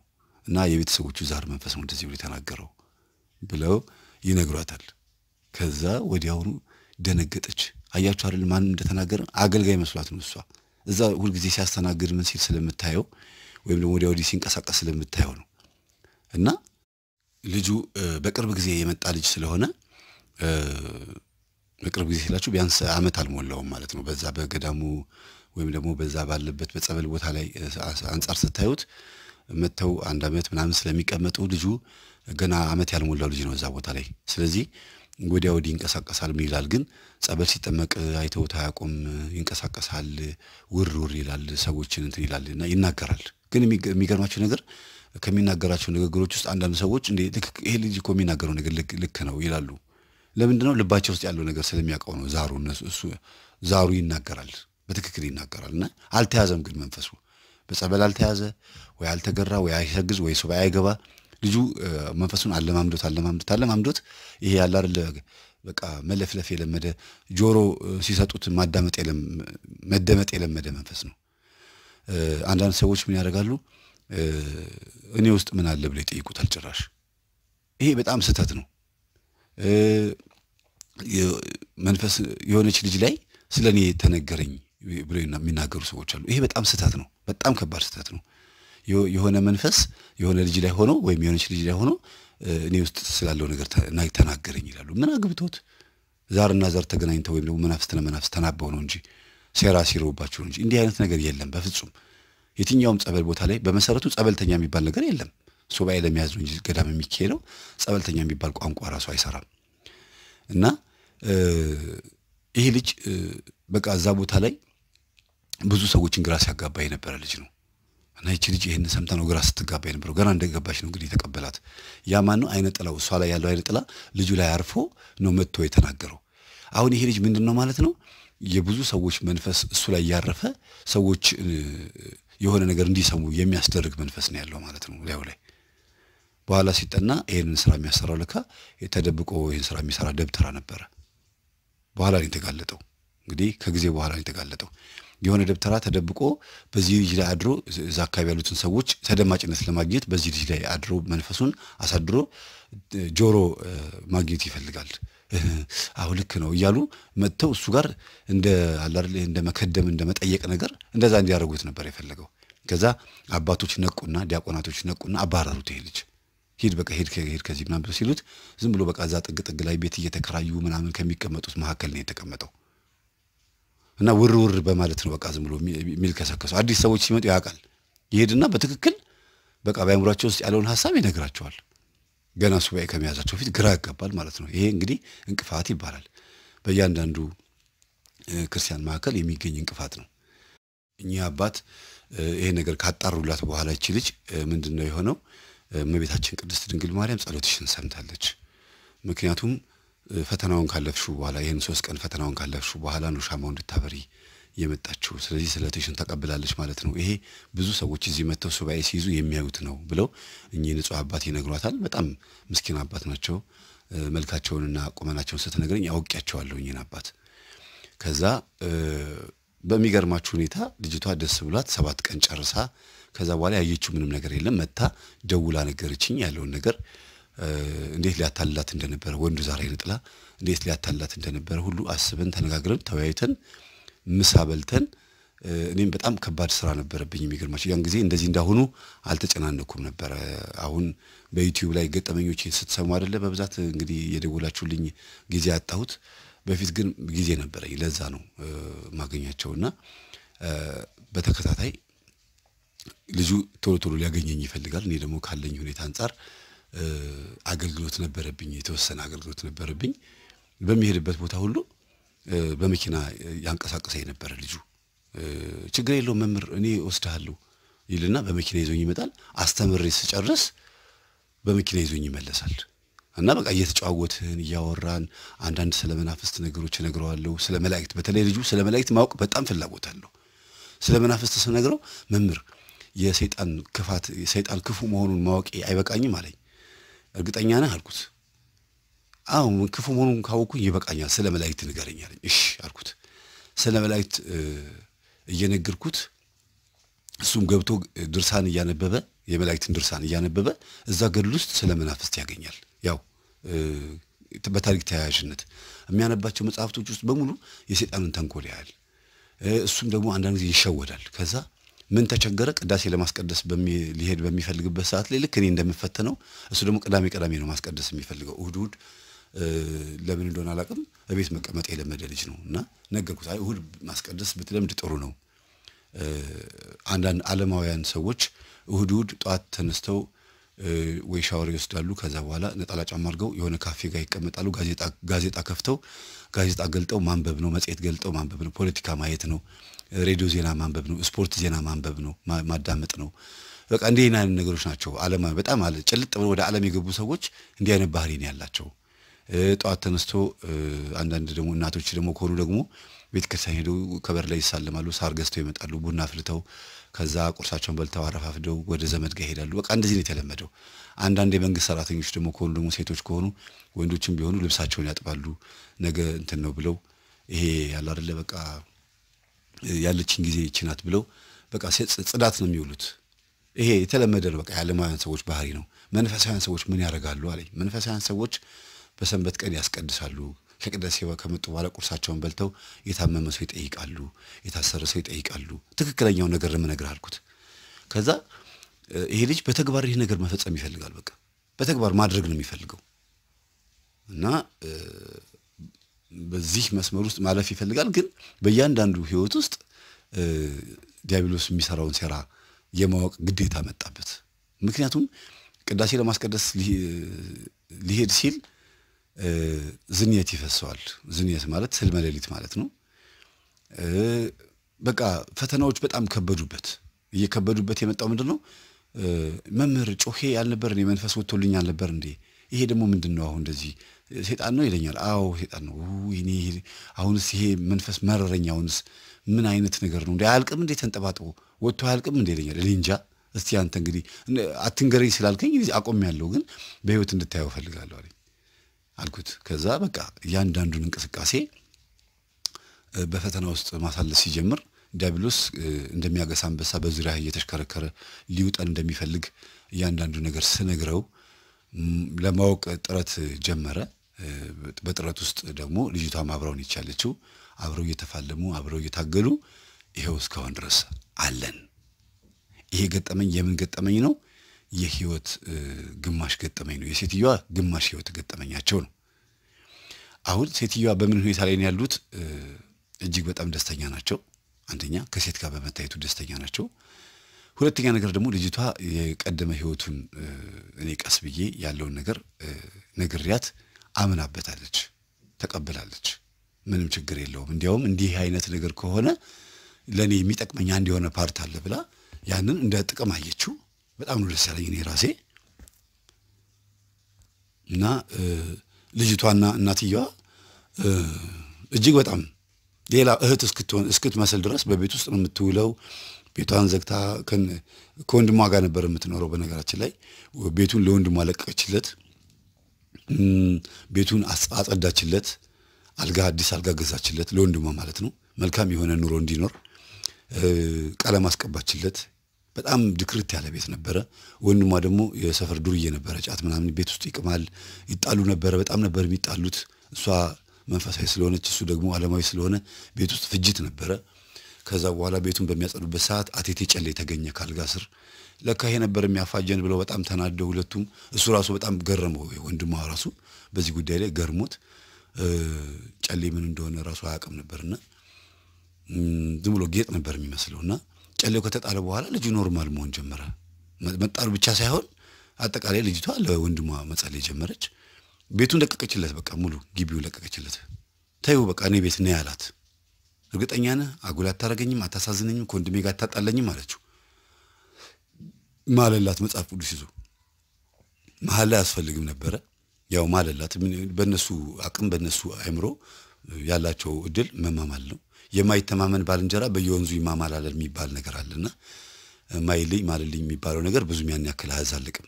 እና የቤተሰቦቹ ዛር መንፈስ ነው እንደዚህ ብሎ የተናገረው ብለው ይነግሯታል። ከዛ ወዲያውኑ ደነገጠች። አያችሁ አይደል ማንም እንደተናገረ አገልጋይ መስሏት ነው እሷ እዛ ሁልጊዜ ሲያስተናግድ ምን ሲል ስለምታየው ወይም ደግሞ ወዲያ ወዲህ ሲንቀሳቀስ ስለምታየው ነው። እና ልጁ በቅርብ ጊዜ የመጣ ልጅ ስለሆነ በቅርብ ጊዜ ሲላችሁ ቢያንስ ዓመት አልሞላውም ማለት ነው። በዛ በገዳሙ ወይም ደግሞ በዛ ባለበት በጸበል ቦታ ላይ አንጻር ስታዩት መጥተው አንድ ዓመት ምናምን ስለሚቀመጡ ልጁ ገና ዓመት ያልሞላው ልጅ ነው እዛ ቦታ ላይ ስለዚህ ወዲያ ወዲህ ይንቀሳቀሳል ይላል። ግን ጸበል ሲጠመቅ አይተውት አያውቁም። ይንቀሳቀሳል፣ ውር ውር ይላል፣ ሰዎችን እንትን ይላል እና ይናገራል። ግን የሚገርማቸው ነገር ከሚናገራቸው ንግግሮች ውስጥ አንዳንድ ሰዎች እንዴ ይሄ ልጅ እኮ የሚናገረው ነገር ልክ ነው ይላሉ። ለምንድነው? ልባቸው ውስጥ ያለው ነገር ስለሚያውቀው ነው። ዛሩ እሱ ዛሩ ይናገራል፣ በትክክል ይናገራል እና አልተያዘም። ግን መንፈሱ በጸበል አልተያዘ ወይ አልተገራ ወይ አይሰግዝ ወይ ሱባኤ አይገባ ልጁ መንፈሱን አለማምዶት አለማምዶት አለማምዶት ይሄ ያለ አይደለ በቃ መለፍለፍ የለመደ ጆሮ ሲሰጡት ማዳመጥ መደመጥ የለመደ መንፈስ ነው። አንዳንድ ሰዎች ምን ያደርጋሉ? እኔ ውስጥ ምን አለ ብለ ይጠይቁታል። ጭራሽ ይሄ በጣም ስህተት ነው። መንፈስ የሆነች ልጅ ላይ ስለ እኔ ተነገረኝ ብሎ የሚናገሩ ሰዎች አሉ። ይሄ በጣም ስህተት ነው። በጣም ከባድ ስህተት ነው። የሆነ መንፈስ የሆነ ልጅ ላይ ሆኖ ወይም የሆነች ልጅ ላይ ሆኖ እኔ ውስጥ ስላለው ነገር ተናገረኝ ይላሉ። ምን አግብቶት ዛርና ዛር ተገናኝተው ወይም ደግሞ መናፍስትና መናፍስ ተናበው ነው እንጂ ሴራ ሲሮባቸው እንጂ እንዲህ አይነት ነገር የለም በፍጹም። የትኛውም ጸበል ቦታ ላይ በመሰረቱ ጸበልተኛ የሚባል ነገር የለም። ሱባኤ ለመያዝ ነው እንጂ ገዳም የሚካሄደው ጸበልተኛ የሚባል ቋንቋ ራሱ አይሰራም። እና ይሄ ልጅ በቃ እዛ ቦታ ላይ ብዙ ሰዎችን ግራ ሲያጋባ የነበረ ልጅ ነው። እና ይቺ ልጅ ይህን ሰምታ ነው ግራ ስትጋባ የነበረው። ገና እንደገባች ነው እንግዲህ የተቀበላት። ያ ማን ነው? አይነ ጥላው እሷ ላይ ያለው አይነ ጥላ ልጁ ላይ አርፎ ነው መጥቶ የተናገረው። አሁን ይሄ ልጅ ምንድን ነው ማለት ነው? የብዙ ሰዎች መንፈስ እሱ ላይ ያረፈ ሰዎች የሆነ ነገር እንዲሰሙ የሚያስደርግ መንፈስ ነው ያለው ማለት ነው ላዩ ላይ በኋላ ሲጠና ይህንን ስራ የሚያሰራው ልካ ተደብቆ ይህን ስራ የሚሰራ ደብተራ ነበረ። በኋላ ነው የተጋለጠው። እንግዲህ ከጊዜ በኋላ ነው የተጋለጠው። የሆነ ደብተራ ተደብቆ በዚህ ልጅ ላይ አድሮ እዛ አካባቢ ያሉትን ሰዎች ተደማጭነት ለማግኘት በዚህ ልጅ ላይ አድሮ መንፈሱን አሳድሮ ጆሮ ማግኘት ይፈልጋል። አሁ ልክ ነው እያሉ መጥተው እሱ ጋር እንደ አላርል እንደ መከደም እንደ መጠየቅ ነገር እንደዛ እንዲያደርጉት ነበር የፈለገው። ከዛ አባቶች ነቁና ዲያቆናቶች ነቁና አባረሩት ይሄ ልጅ ሂድ በቃ ሂድ ከሄድ ከዚህ ምናምን ሲሉት ዝም ብሎ በቃ እዛ ጥግ ጥግ ላይ ቤት እየተከራዩ ምናምን ከሚቀመጡት መካከል ነው የተቀመጠው። እና ውር ውር በማለት ነው በቃ ዝም ብሎ የሚልከሰከሰው። አዲስ ሰዎች ሲመጡ ያውቃል። ይሄድና በትክክል በቃ በአእምሯቸው ውስጥ ያለውን ሀሳብ ይነግራቸዋል። ገና ሱባኤ ከመያዛቸው ፊት ግራ ያጋባል ማለት ነው። ይሄ እንግዲህ እንቅፋት ይባላል። በእያንዳንዱ ክርስቲያን መካከል የሚገኝ እንቅፋት ነው። እኚህ አባት ይሄ ነገር ካጣሩላት በኋላ ይቺ ልጅ ምንድን ነው የሆነው? እመቤታችን ቅድስት ድንግል ማርያም ጸሎትሽን ሰምታለች። ምክንያቱም ፈተናውን ካለፍሹ በኋላ ይህን ሶስት ቀን ፈተናውን ካለፍሹ በኋላ ነው ሻማው እንድታበሪ የመጣችው። ስለዚህ ስለትሽን ተቀብላለች ማለት ነው። ይሄ ብዙ ሰዎች እዚህ መጥተው ሱባኤ ሲይዙ የሚያዩት ነው ብለው እኚህ ንጹህ አባት ይነግሯታል። በጣም ምስኪን አባት ናቸው። መልካቸውንና ቁመናቸውን ስትነግረኝ አውቄያቸዋለሁ እኚህን አባት። ከዛ በሚገርማችሁ ሁኔታ ልጅቷ ደስ ብሏት ሰባት ቀን ጨርሳ ከዛ በኋላ ያየችው ምንም ነገር የለም። መታ ደውላ ነገረችኝ ያለውን ነገር እንዴት ሊያታልላት እንደነበረ ወንዱ ዛሬ ንጥላ እንዴት ሊያታልላት እንደነበረ ሁሉ አስበን ተነጋግረን ተወያይተን ምሳ በልተን እኔም በጣም ከባድ ስራ ነበረብኝ። የሚገርማቸው ያን ጊዜ እንደዚህ እንዳሁኑ አልተጨናነኩም ነበረ። አሁን በዩቲዩብ ላይ ገጠመኞች ስትሰሙ አይደለ በብዛት እንግዲህ የደወላችሁልኝ ጊዜ ያጣሁት። በፊት ግን ጊዜ ነበረኝ፣ ለዛ ነው ማገኛቸውና በተከታታይ ልጁ ቶሎ ቶሎ ሊያገኘኝ ይፈልጋል። እኔ ደግሞ ካለኝ ሁኔታ አንጻር አገልግሎት ነበረብኝ፣ የተወሰነ አገልግሎት ነበረብኝ። በሚሄድበት ቦታ ሁሉ በመኪና ያንቀሳቀሰ የነበረ ልጁ ችግር የለውም መምህር እኔ ወስድሃለሁ ይልና በመኪና ይዞኝ ይመጣል። አስተምሬ ስጨርስ በመኪና ይዞኝ ይመለሳል። እና በቃ እየተጫዋወትን እያወራን አንዳንድ ስለ መናፍስት ነገሮች እነግረዋለሁ። ስለ መላእክት በተለይ ልጁ ስለ መላእክት ማወቅ በጣም ፍላጎት አለው። ስለ መናፍስት ስነግረው መምህር የሰይጣን ክፋት የሰይጣን ክፉ መሆኑን ማወቅ አይበቃኝም አለኝ። እርግጠኛ ነህ አልኩት። አዎ ክፉ መሆኑን ካወቅኩኝ ይበቃኛል፣ ስለ መላእክት ንገረኝ እሺ አልኩት። ስለ መላእክት እየነገርኩት እሱም ገብቶ ድርሳን እያነበበ የመላእክትን ድርሳን እያነበበ እዛ ገድል ውስጥ ስለ መናፍስት ያገኛል። ያው በታሪክ ተያያዥነት የሚያነባቸው መጽሐፍቶች ውስጥ በሙሉ የሴጣንን ተንኮል ያያል። እሱም ደግሞ አንዳንድ ጊዜ ይሸወዳል። ከዛ ምን ተቸገረ? ቅዳሴ ለማስቀደስ ሊሄድ በሚፈልግበት ሰዓት ላይ ልክ እኔ እንደምፈተነው እሱ ደግሞ ቅዳሜ ቅዳሜ ነው ማስቀደስ የሚፈልገው። እሁድ እሁድ ለምን እንደሆነ አላውቅም፣ እቤት መቀመጥ የለመደ ልጅ ነው እና ነገርኩት። አይ እሁድ ማስቀደስ ብትለምድ ጥሩ ነው። አንዳንድ ዓለማውያን ሰዎች እሁድ እሁድ ጠዋት ተነስተው ወይ ሻወር ይወስዳሉ። ከዛ በኋላ ነጠላ ጫማ አድርገው የሆነ ካፌ ጋር ይቀመጣሉ። ጋዜጣ ከፍተው ጋዜጣ ገልጠው ማንበብ ነው፣ መጽሔት ገልጠው ማንበብ ነው፣ ፖለቲካ ማየት ነው፣ ሬዲዮ ዜና ማንበብ ነው፣ ስፖርት ዜና ማንበብ ነው፣ ማዳመጥ ነው። በቃ እንዲህ አይነት ነገሮች ናቸው። ዓለም በጣም አለ ጭልጥ ወደ ዓለም የገቡ ሰዎች እንዲህ አይነት ባህሪ ነው ያላቸው። ጠዋት ተነስቶ አንዳንድ ደግሞ እናቶች ደግሞ ከሆኑ ደግሞ ቤተክርስቲያን ሄደው ከበር ላይ ይሳለማሉ፣ ሳር ገዝተው ይመጣሉ፣ ቡና አፍልተው ከዛ ቁርሳቸውን በልተው አረፋፍደው ወደ ዘመድ ጋር ይሄዳሉ። በቃ እንደዚህ ነው የተለመደው። አንዳንድ የመንግስት ሰራተኞች ደግሞ ከሆኑ ደግሞ ሴቶች ከሆኑ ወንዶችም ቢሆኑ ልብሳቸውን ያጥባሉ። ነገ እንትን ነው ብለው ይሄ ያለ አይደለ በቃ ያለችን ጊዜ ይችናት ብለው በቃ ጽዳት ነው የሚውሉት። ይሄ የተለመደ ነው። በቃ የዓለማውያን ሰዎች ባህሪ ነው። መንፈሳውያን ሰዎች ምን ያደርጋሉ አለኝ። መንፈሳውያን ሰዎች በሰንበት ቀን ያስቀድሳሉ። ከቅዳሴ ከመጡ በኋላ ቁርሳቸውን በልተው የታመመ ሰው ይጠይቃሉ፣ የታሰረ ሰው ይጠይቃሉ። ትክክለኛው ነገር ለመነግር አልኩት። ከዛ ይሄ ልጅ በተግባር ይህ ነገር መፈጸም ይፈልጋል። በቃ በተግባር ማድረግ ነው የሚፈልገው እና በዚህ መስመር ውስጥ ማለፍ ይፈልጋል። ግን በእያንዳንዱ ህይወት ውስጥ ዲያብሎስ የሚሰራውን ሴራ የማወቅ ግዴታ መጣበት። ምክንያቱም ቅዳሴ ለማስቀደስ ሊሄድ ሲል ዝንየት ይፈሰዋል። ዝንየት ማለት ህልመ ሌሊት ማለት ነው። በቃ ፈተናዎች በጣም ከበዱበት። እየከበዱበት የመጣው ምንድን ነው? መምህር ጮሄ ያልነበር እኔ መንፈስ ወጥቶልኝ አልነበር እንዴ? ይሄ ደግሞ ምንድን ነው አሁን እንደዚህ ሴጣን ነው ይለኛል። አዎ ሴጣን ነው። ይኔ አሁንስ ይሄ መንፈስ መረረኝ። አሁንስ ምን አይነት ነገር ነው? እንደ አያልቅም እንዴ ተንጠባጥቦ ወጥቶ አያልቅም እንዴ ይለኛል። እኔ እንጃ። እስቲ አንተ እንግዲህ አትንገረኝ ስላልከኝ አቆም ያለው ግን በህይወት እንድታየው ፈልጋለሁ አለኝ አልኩት። ከዛ በቃ እያንዳንዱን እንቅስቃሴ በፈተና ውስጥ ማሳለፍ ሲጀምር ዲያብሎስ እንደሚያገሳ አንበሳ በዙሪያ እየተሽከረከረ ሊውጠን እንደሚፈልግ እያንዳንዱ ነገር ስነግረው ለማወቅ ጥረት ጀመረ። በጥረት ውስጥ ደግሞ ልጅቷም አብረውን ይቻለችው አብረው እየተፋለሙ አብረው እየታገሉ ይኸው እስካሁን ድረስ አለን። ይሄ ገጠመኝ የምን ገጠመኝ ነው? የህይወት ግማሽ ገጠመኝ ነው። የሴትዮዋ ግማሽ ህይወት ገጠመኛቸው ነው። አሁን ሴትዮዋ በምን ሁኔታ ላይ ነው ያሉት? እጅግ በጣም ደስተኛ ናቸው። አንደኛ ከሴት ጋር በመታየቱ ደስተኛ ናቸው። ሁለተኛ ነገር ደግሞ ልጅቷ የቀደመ ህይወቱን እኔ ቀስ ብዬ ያለውን ነገር ነግሪያት አምናበታለች፣ ተቀብላለች። ምንም ችግር የለውም። እንዲያውም እንዲህ አይነት ነገር ከሆነ ለእኔ የሚጠቅመኝ አንድ የሆነ ፓርት አለ ብላ ያንን እንደ ጥቅም አየችው። በጣም ነው ደስ ያለኝ እኔ ራሴ እና ልጅቷና እናትየዋ እጅግ በጣም ሌላ እህት እስክትሆን እስክትመስል ድረስ በቤት ውስጥ ነው የምትውለው። ቤቷን ዘግታ ከወንድሟ ጋር ነበር የምትኖረው። በነገራችን ላይ ቤቱን ለወንድሟ ለቀችለት። ቤቱን አጸዳችለት። አልጋ አዲስ አልጋ ገዛችለት፣ ለወንድሟ ማለት ነው። መልካም የሆነ ኑሮ እንዲኖር ቀለም አስቀባችለት። በጣም ድክርት ያለ ቤት ነበረ። ወንድሟ ደግሞ የሰፈር ዱርዬ ነበረ። ጫት ምናምን ቤት ውስጥ ይቅማል፣ ይጣሉ ነበረ። በጣም ነበር የሚጣሉት። እሷ መንፈሳዊ ስለሆነች እሱ ደግሞ ዓለማዊ ስለሆነ ቤት ውስጥ ፍጅት ነበረ። ከዛ በኋላ ቤቱን በሚያጸዱበት ሰዓት አቴቴ ጨሌ የተገኘ ካልጋ ስር ለካ ይሄ ነበር የሚያፋጀን ብለው በጣም ተናደው ሁለቱም። እሱ ራሱ በጣም ገረመው፣ ወንድሟ ራሱ በዚህ ጉዳይ ላይ ገርሞት ጨሌ ምን እንደሆነ ራሱ አያውቅም ነበርና ዝም ብሎ ጌጥ ነበር የሚመስለው እና ጨሌው ከተጣለ በኋላ ልጁ ኖርማል መሆን ጀመረ። መጣሉ ብቻ ሳይሆን አጠቃላይ ልጅቷ ለወንድሟ መጸለይ ጀመረች። ቤቱን ለቀቀችለት፣ በቃ ሙሉ ግቢውን ለቀቀችለት። ተይው በቃ እኔ ቤት ነይ አላት። እርግጠኛ ነህ? አጉል አታረገኝም፣ አታሳዝነኝም፣ ከወንድሜ ጋር አታጣለኝም አለችው። ማለላት መጽሐፍ ቅዱስ ይዞ መሀል ላይ አስፈልግም ነበረ። ያው ማለላት በእነሱ አቅም በእነሱ አይምሮ ያላቸው እድል መማማል ነው። የማይተማመን ባልንጀራ በየወንዙ ይማማላል የሚባል ነገር አለና ማይልኝ ማልልኝ የሚባለው ነገር ብዙም ያን ያክል አያዛልቅም።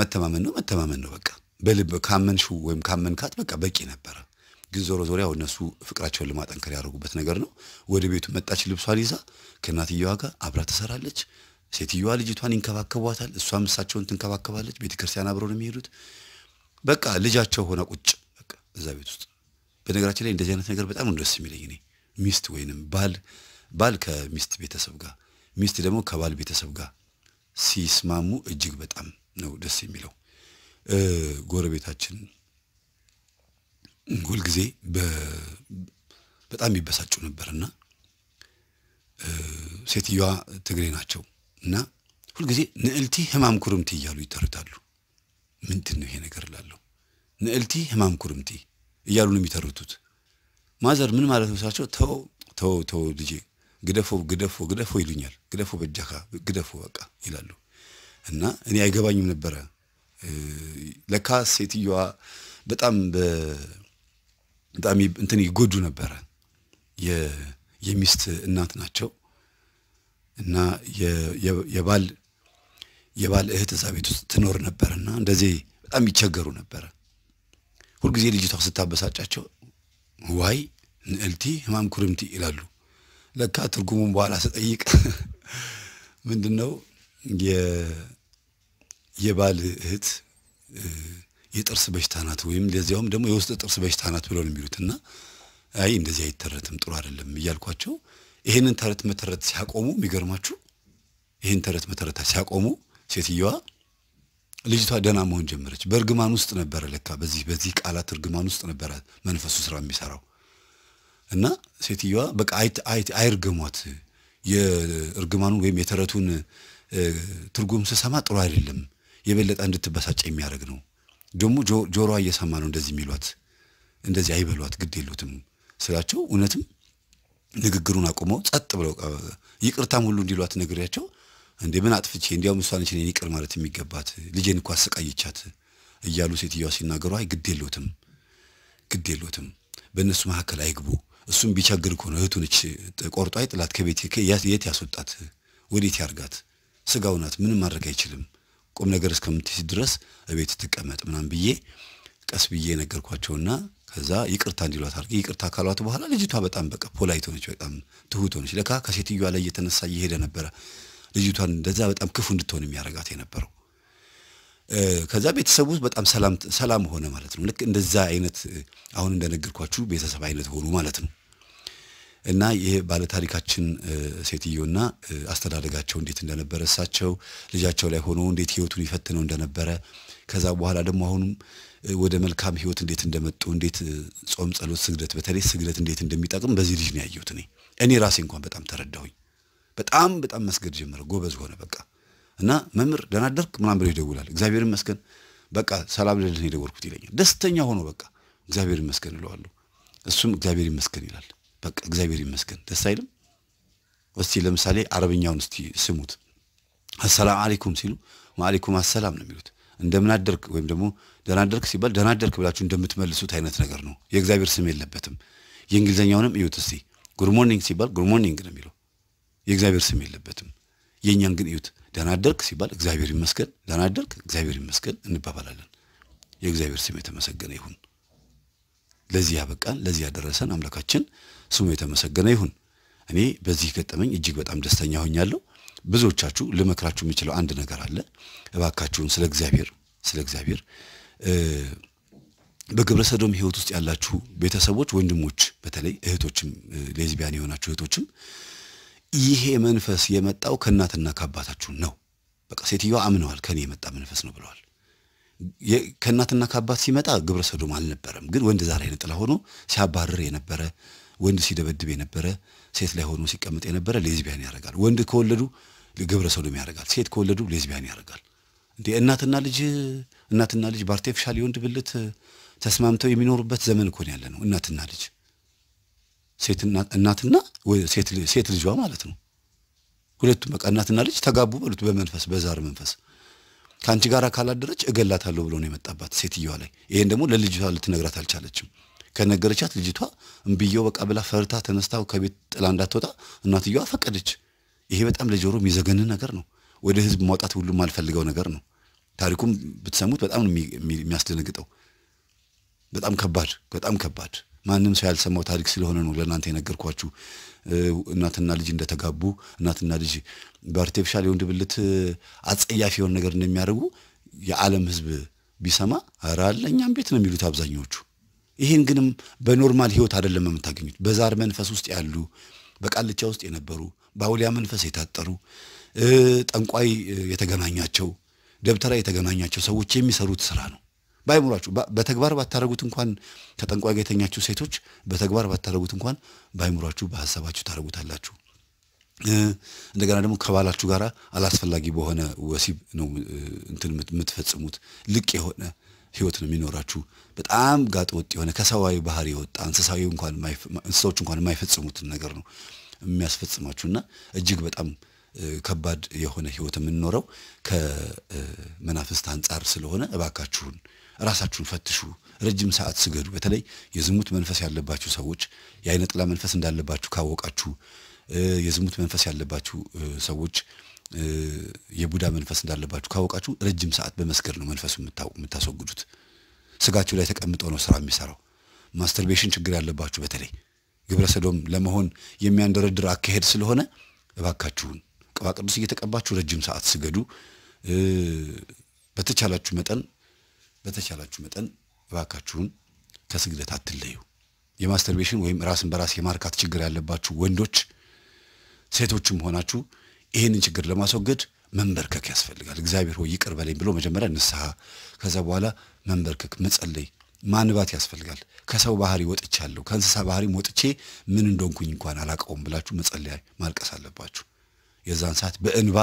መተማመን ነው መተማመን ነው። በቃ በልብ ካመንሽው ወይም ካመንካት በቃ በቂ ነበረ። ግን ዞሮ ዞሮ ያው እነሱ ፍቅራቸውን ለማጠንከር ያደረጉበት ነገር ነው። ወደ ቤቱ መጣች፣ ልብሷን ይዛ ከእናትየዋ ጋር አብራ ትሰራለች። ሴትየዋ ልጅቷን ይንከባከቧታል፣ እሷም እሳቸውን ትንከባከባለች። ቤተክርስቲያን አብረው ነው የሚሄዱት። በቃ ልጃቸው ሆነ ቁጭ በቃ እዛ ቤት ውስጥ። በነገራችን ላይ እንደዚህ አይነት ነገር በጣም ነው ደስ የሚለኝ እኔ ሚስት ወይንም ባል ባል ከሚስት ቤተሰብ ጋር ሚስት ደግሞ ከባል ቤተሰብ ጋር ሲስማሙ እጅግ በጣም ነው ደስ የሚለው። ጎረቤታችን ሁልጊዜ በጣም ይበሳጩ ነበርና ሴትዮዋ ትግሬ ናቸው እና ሁልጊዜ ንዕልቲ ህማም ኩርምቲ እያሉ ይተርታሉ። ምንድን ነው ይሄ ነገር እላለሁ። ንዕልቲ ህማም ኩርምቲ እያሉ ነው የሚተርቱት። ማዘር ምን ማለት መስላቸው ተው ተው ተው ልጄ ግደፎ ግደፎ ግደፎ ይሉኛል። ግደፎ በጃካ ግደፎ በቃ ይላሉ እና እኔ አይገባኝም ነበረ። ለካ ሴትዮዋ በጣም በጣም እንትን ይጎዱ ነበረ። የሚስት እናት ናቸው እና የባል የባል እህት እዛ ቤት ውስጥ ትኖር ነበርና እንደዚህ በጣም ይቸገሩ ነበረ። ሁልጊዜ ልጅቷ ስታበሳጫቸው ዋይ ንዕልቲ ህማም ኩርምቲ ይላሉ። ለካ ትርጉሙን በኋላ ስጠይቅ ምንድን ነው የባል እህት የጥርስ በሽታ ናት ወይም ለዚያውም ደግሞ የውስጥ ጥርስ በሽታ ናት ብለው ነው የሚሉት እና አይ እንደዚህ አይተረትም ጥሩ አይደለም እያልኳቸው ይህንን ተረት መተረት ሲያቆሙ የሚገርማችሁ ይህን ተረት መተረት ሲያቆሙ ሴትየዋ ልጅቷ ደህና መሆን ጀመረች። በእርግማን ውስጥ ነበረ ለካ በዚህ በዚህ ቃላት እርግማን ውስጥ ነበረ መንፈሱ ስራ የሚሰራው እና ሴትየዋ በቃ አይርገሟት፣ የእርግማኑን ወይም የተረቱን ትርጉም ስሰማ ጥሩ አይደለም፣ የበለጠ እንድትበሳጭ የሚያደርግ ነው ደግሞ ጆሮዋ እየሰማ ነው እንደዚህ የሚሏት፣ እንደዚህ አይበሏት፣ ግድ የሉትም ስላቸው እውነትም ንግግሩን አቁመው ጸጥ ብለው ይቅርታም ሁሉ እንዲሏት ነግሬያቸው እንዴ ምን አጥፍቼ እንዲያውም እሷ ነች እኔን ይቅር ማለት የሚገባት ልጄን እኮ አሰቃይቻት እያሉ ሴትዮዋ ሲናገሩ አይ ግድ የሉትም ግድ የሉትም በእነሱ መካከል አይግቡ እሱም ቢቸግር ከሆነ እህቱ ነች ቆርጧ ጥላት ከቤት የት ያስወጣት ወዴት ያርጋት ስጋው ናት ምንም ማድረግ አይችልም ቁም ነገር እስከምትይዝ ድረስ እቤት ትቀመጥ ምናምን ብዬ ቀስ ብዬ ነገርኳቸውና ከዛ ይቅርታ እንዲሏት አድርጌ ይቅርታ ካሏት በኋላ ልጅቷ በጣም በቃ ፖላይት ሆነች፣ በጣም ትሁት ሆነች። ለካ ከሴትዮዋ ላይ እየተነሳ እየሄደ ነበረ ልጅቷን እንደዛ በጣም ክፉ እንድትሆን የሚያደርጋት የነበረው። ከዛ ቤተሰቡ ውስጥ በጣም ሰላም ሰላም ሆነ ማለት ነው። ልክ እንደዛ አይነት አሁን እንደነገርኳችሁ ቤተሰብ አይነት ሆኑ ማለት ነው። እና ይሄ ባለታሪካችን ሴትዮና አስተዳደጋቸው እንዴት እንደነበረ እሳቸው ልጃቸው ላይ ሆኖ እንዴት ህይወቱን ይፈትነው እንደነበረ ከዛ በኋላ ደግሞ አሁንም ወደ መልካም ህይወት እንዴት እንደመጡ እንዴት ጾም፣ ጸሎት፣ ስግደት በተለይ ስግደት እንዴት እንደሚጠቅም በዚህ ልጅ ነው ያየሁት። እኔ እኔ ራሴ እንኳን በጣም ተረዳሁኝ። በጣም በጣም መስገድ ጀመረ። ጎበዝ ሆነ በቃ እና መምህር ደህና አደርክ ምናምን ብሎ ይደውላል። እግዚአብሔር ይመስገን በቃ ሰላም ልልህ ነው የደወልኩት ይለኛል። ደስተኛ ሆኖ በቃ እግዚአብሔር ይመስገን እለዋለሁ። እሱም እግዚአብሔር ይመስገን ይላል። በቃ እግዚአብሔር ይመስገን። ደስ አይልም? እስቲ ለምሳሌ አረብኛውን እስቲ ስሙት። አሰላም አሌኩም ሲሉ ወአሌኩም አሰላም ነው የሚሉት። እንደምን አደርክ ወይም ደግሞ ደህና አደርክ ሲባል ደህና አደርክ ብላችሁ እንደምትመልሱት አይነት ነገር ነው። የእግዚአብሔር ስም የለበትም። የእንግሊዝኛውንም እዩት እስቲ። ጉድ ሞርኒንግ ሲባል ጉድ ሞርኒንግ ነው የሚለው። የእግዚአብሔር ስም የለበትም። የእኛን ግን እዩት። ደህና አደርክ ሲባል እግዚአብሔር ይመስገን፣ ደህና አደርክ፣ እግዚአብሔር ይመስገን እንባባላለን። የእግዚአብሔር ስም የተመሰገነ ይሁን። ለዚህ ያበቃን ለዚህ ያደረሰን አምላካችን ስሙ የተመሰገነ ይሁን። እኔ በዚህ ገጠመኝ እጅግ በጣም ደስተኛ ሆኛለሁ። ብዙዎቻችሁ ልመክራችሁ የሚችለው አንድ ነገር አለ። እባካችሁን ስለ እግዚአብሔር ስለ እግዚአብሔር በግብረ ሰዶም ህይወት ውስጥ ያላችሁ ቤተሰቦች፣ ወንድሞች፣ በተለይ እህቶችም ሌዝቢያን የሆናችሁ እህቶችም ይሄ መንፈስ የመጣው ከእናትና ከአባታችሁ ነው። በቃ ሴትዮዋ አምነዋል፣ ከኔ የመጣ መንፈስ ነው ብለዋል። ከእናትና ከአባት ሲመጣ ግብረ ሰዶም አልነበረም፣ ግን ወንድ ዛር አይነ ጥላ ሆኖ ሲያባርር የነበረ ወንድ ሲደበድብ የነበረ ሴት ላይ ሆኖ ሲቀመጥ የነበረ ሌዝቢያን ያደርጋል። ወንድ ከወለዱ ግብረ ሰዶም ያደርጋል። ሴት ከወለዱ ሌዝቢያን ያደርጋል። እንዴ እናትና ልጅ እናትና ልጅ በአርቲፊሻል የወንድ ብልት ተስማምተው የሚኖሩበት ዘመን እኮ ያለ ነው። እናትና ልጅ እናትና ሴት ልጇ ማለት ነው። ሁለቱም በቃ እናትና ልጅ ተጋቡ በሉት በመንፈስ በዛር መንፈስ ከአንቺ ጋር ካላደረች እገላታለሁ ብሎ ነው የመጣባት ሴትዮዋ ላይ። ይሄን ደግሞ ለልጅቷ ልትነግራት አልቻለችም። ከነገረቻት ልጅቷ እምብየው በቃ ብላ ፈርታ ተነስታ ከቤት ጥላ እንዳትወጣ እናትየዋ ፈቀደች። ይሄ በጣም ለጆሮ የሚዘገንን ነገር ነው። ወደ ህዝብ ማውጣት ሁሉ የማልፈልገው ነገር ነው። ታሪኩም ብትሰሙት በጣም የሚያስደነግጠው፣ በጣም ከባድ፣ በጣም ከባድ ማንም ሰው ያልሰማው ታሪክ ስለሆነ ነው ለእናንተ የነገርኳችሁ። እናትና ልጅ እንደተጋቡ እናትና ልጅ በአርቴፊሻል የወንድ ብልት አጸያፊ የሆነ ነገር እንደሚያደርጉ የዓለም ህዝብ ቢሰማ ኧረ አለ እኛም ቤት ነው የሚሉት አብዛኛዎቹ። ይህን ግንም በኖርማል ህይወት አይደለም የምታገኙት። በዛር መንፈስ ውስጥ ያሉ፣ በቃልቻ ውስጥ የነበሩ፣ በአውሊያ መንፈስ የታጠሩ፣ ጠንቋይ የተገናኛቸው፣ ደብተራ የተገናኛቸው ሰዎች የሚሰሩት ስራ ነው። ባይምሯችሁ በተግባር ባታደረጉት እንኳን ከጠንቋይ ጋር የተኛችሁ ሴቶች በተግባር ባታደረጉት እንኳን ባይምሯችሁ በሀሳባችሁ ታደረጉታላችሁ። እንደገና ደግሞ ከባላችሁ ጋር አላስፈላጊ በሆነ ወሲብ ነው እንትን የምትፈጽሙት። ልቅ የሆነ ህይወት ነው የሚኖራችሁ። በጣም ጋጥ ወጥ የሆነ ከሰብአዊ ባህር የወጣ እንስሳዊ እንኳን እንስሳዎች እንኳን የማይፈጽሙትን ነገር ነው የሚያስፈጽማችሁና እጅግ በጣም ከባድ የሆነ ህይወት የምንኖረው ከመናፍስት አንጻር ስለሆነ እባካችሁን ራሳችሁን ፈትሹ። ረጅም ሰዓት ስገዱ። በተለይ የዝሙት መንፈስ ያለባችሁ ሰዎች የአይነ ጥላ መንፈስ እንዳለባችሁ ካወቃችሁ፣ የዝሙት መንፈስ ያለባችሁ ሰዎች የቡዳ መንፈስ እንዳለባችሁ ካወቃችሁ፣ ረጅም ሰዓት በመስገድ ነው መንፈሱ የምታስወግዱት። ስጋችሁ ላይ ተቀምጦ ነው ስራ የሚሰራው። ማስተርቤሽን ችግር ያለባችሁ በተለይ ግብረ ሰዶም ለመሆን የሚያንደረድር አካሄድ ስለሆነ እባካችሁን ቅባ ቅዱስ እየተቀባችሁ ረጅም ሰዓት ስገዱ። በተቻላችሁ መጠን በተቻላችሁ መጠን እባካችሁን ከስግደት አትለዩ። የማስተርቤሽን ወይም ራስን በራስ የማርካት ችግር ያለባችሁ ወንዶች ሴቶችም ሆናችሁ ይህንን ችግር ለማስወገድ መንበርከክ ያስፈልጋል። እግዚአብሔር ሆይ ይቅር በለኝ ብሎ መጀመሪያ ንስሐ፣ ከዛ በኋላ መንበርከክ፣ መጸለይ፣ ማንባት ያስፈልጋል። ከሰው ባህሪ ወጥቻለሁ፣ ከእንስሳ ባህሪም ወጥቼ ምን እንደሆንኩኝ እንኳን አላውቀውም ብላችሁ መጸለያ ማልቀስ አለባችሁ። የዛን ሰዓት በእንባ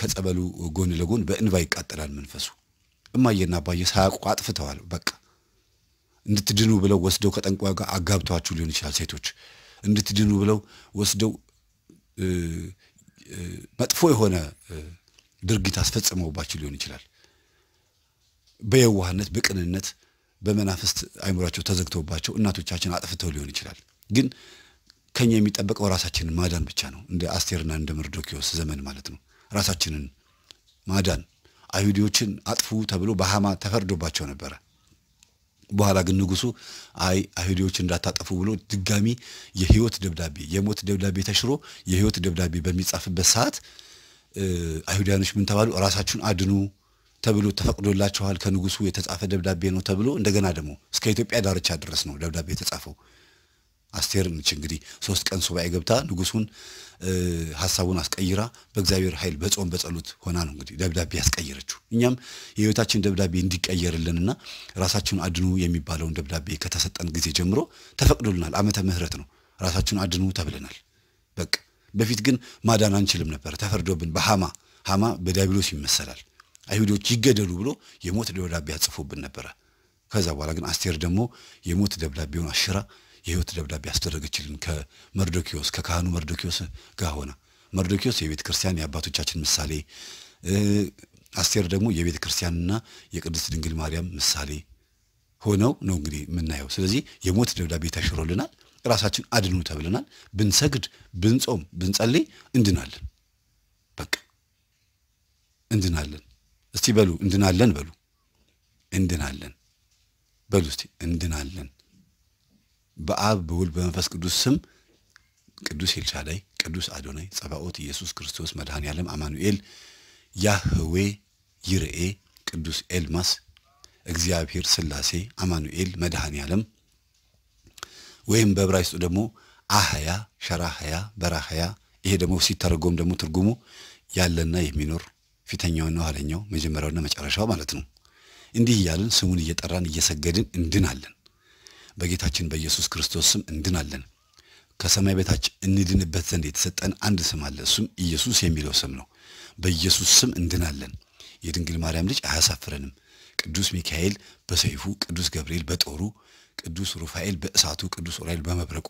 ከጸበሉ ጎን ለጎን በእንባ ይቃጠላል መንፈሱ። እማዬና አባዬ ሳያውቁ አጥፍተዋል። በቃ እንድትድኑ ብለው ወስደው ከጠንቋይ ጋር አጋብተዋችሁ ሊሆን ይችላል። ሴቶች እንድትድኑ ብለው ወስደው መጥፎ የሆነ ድርጊት አስፈጽመውባችሁ ሊሆን ይችላል። በየዋህነት በቅንነት በመናፍስት አይምሯቸው ተዘግተውባቸው እናቶቻችን አጥፍተው ሊሆን ይችላል። ግን ከኛ የሚጠበቀው ራሳችንን ማዳን ብቻ ነው። እንደ አስቴርና እንደ መርዶኪዎስ ዘመን ማለት ነው። ራሳችንን ማዳን አይሁዲዎችን አጥፉ ተብሎ በሃማ ተፈርዶባቸው ነበረ። በኋላ ግን ንጉሱ አይ አይሁዲዎች እንዳታጠፉ ብሎ ድጋሚ የህይወት ደብዳቤ የሞት ደብዳቤ ተሽሮ የህይወት ደብዳቤ በሚጻፍበት ሰዓት አይሁዳኖች ምን ተባሉ? ራሳችሁን አድኑ ተብሎ ተፈቅዶላችኋል፣ ከንጉሱ የተጻፈ ደብዳቤ ነው ተብሎ እንደገና ደግሞ እስከ ኢትዮጵያ ዳርቻ ድረስ ነው ደብዳቤ የተጻፈው። አስቴር ነች እንግዲህ ሶስት ቀን ሱባኤ ገብታ ንጉሱን ሀሳቡን አስቀይራ በእግዚአብሔር ኃይል በጾም በጸሎት ሆና ነው እንግዲህ ደብዳቤ ያስቀየረችው። እኛም የህይወታችን ደብዳቤ እንዲቀየርልንና ራሳችን አድኑ የሚባለውን ደብዳቤ ከተሰጠን ጊዜ ጀምሮ ተፈቅዶልናል። ዓመተ ምህረት ነው። ራሳችን አድኑ ተብለናል። በቃ በፊት ግን ማዳን አንችልም ነበር፣ ተፈርዶብን። በሃማ ሃማ በዲያብሎስ ይመሰላል። አይሁዶች ይገደሉ ብሎ የሞት ደብዳቤ አጽፎብን ነበረ። ከዛ በኋላ ግን አስቴር ደግሞ የሞት ደብዳቤውን አሽራ የህይወት ደብዳቤ ያስደረገችልን ከመርዶኪዎስ ከካህኑ መርዶኪዎስ ጋር ሆና መርዶኪዎስ የቤተ ክርስቲያን የአባቶቻችን ምሳሌ፣ አስቴር ደግሞ የቤተ ክርስቲያንና የቅድስት ድንግል ማርያም ምሳሌ ሆነው ነው እንግዲህ የምናየው። ስለዚህ የሞት ደብዳቤ ተሽሮልናል። ራሳችን አድኑ ተብለናል። ብንሰግድ፣ ብንጾም፣ ብንጸልይ እንድናለን። በቃ እንድናለን። እስቲ በሉ እንድናለን፣ በሉ እንድናለን፣ በሉ እስቲ እንድናለን። በአብ በውል በመንፈስ ቅዱስ ስም ቅዱስ ኤልሻዳይ፣ ቅዱስ አዶናይ፣ ጸባኦት ኢየሱስ ክርስቶስ መድኃኔ ዓለም አማኑኤል፣ ያህዌ ይርኤ፣ ቅዱስ ኤልማስ፣ እግዚአብሔር ስላሴ፣ አማኑኤል መድኃኔ ዓለም ወይም በዕብራይስጡ ደግሞ አህያ፣ ሸራህያ፣ በራህያ። ይሄ ደግሞ ሲተረጎም ደግሞ ትርጉሙ ያለና የሚኖር ፊተኛውና ኋለኛው መጀመሪያውና መጨረሻው ማለት ነው። እንዲህ እያልን ስሙን እየጠራን እየሰገድን እንድናለን። በጌታችን በኢየሱስ ክርስቶስ ስም እንድናለን። ከሰማይ በታች እንድንበት ዘንድ የተሰጠን አንድ ስም አለ። እሱም ኢየሱስ የሚለው ስም ነው። በኢየሱስ ስም እንድናለን። የድንግል ማርያም ልጅ አያሳፍረንም። ቅዱስ ሚካኤል በሰይፉ፣ ቅዱስ ገብርኤል በጦሩ፣ ቅዱስ ሩፋኤል በእሳቱ፣ ቅዱስ ዑራኤል በመብረቁ፣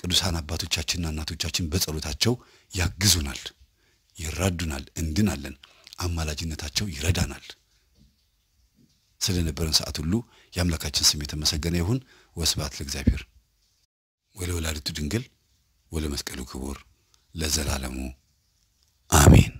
ቅዱሳን አባቶቻችንና እናቶቻችን በጸሎታቸው ያግዙናል፣ ይራዱናል፣ እንድናለን። አማላጅነታቸው ይረዳናል። ስለነበረን ሰዓት ሁሉ የአምላካችን ስም የተመሰገነ ይሁን። ወስብሐት ለእግዚአብሔር ወለወላዲቱ ድንግል ወለመስቀሉ ክቡር ለዘላለሙ አሜን።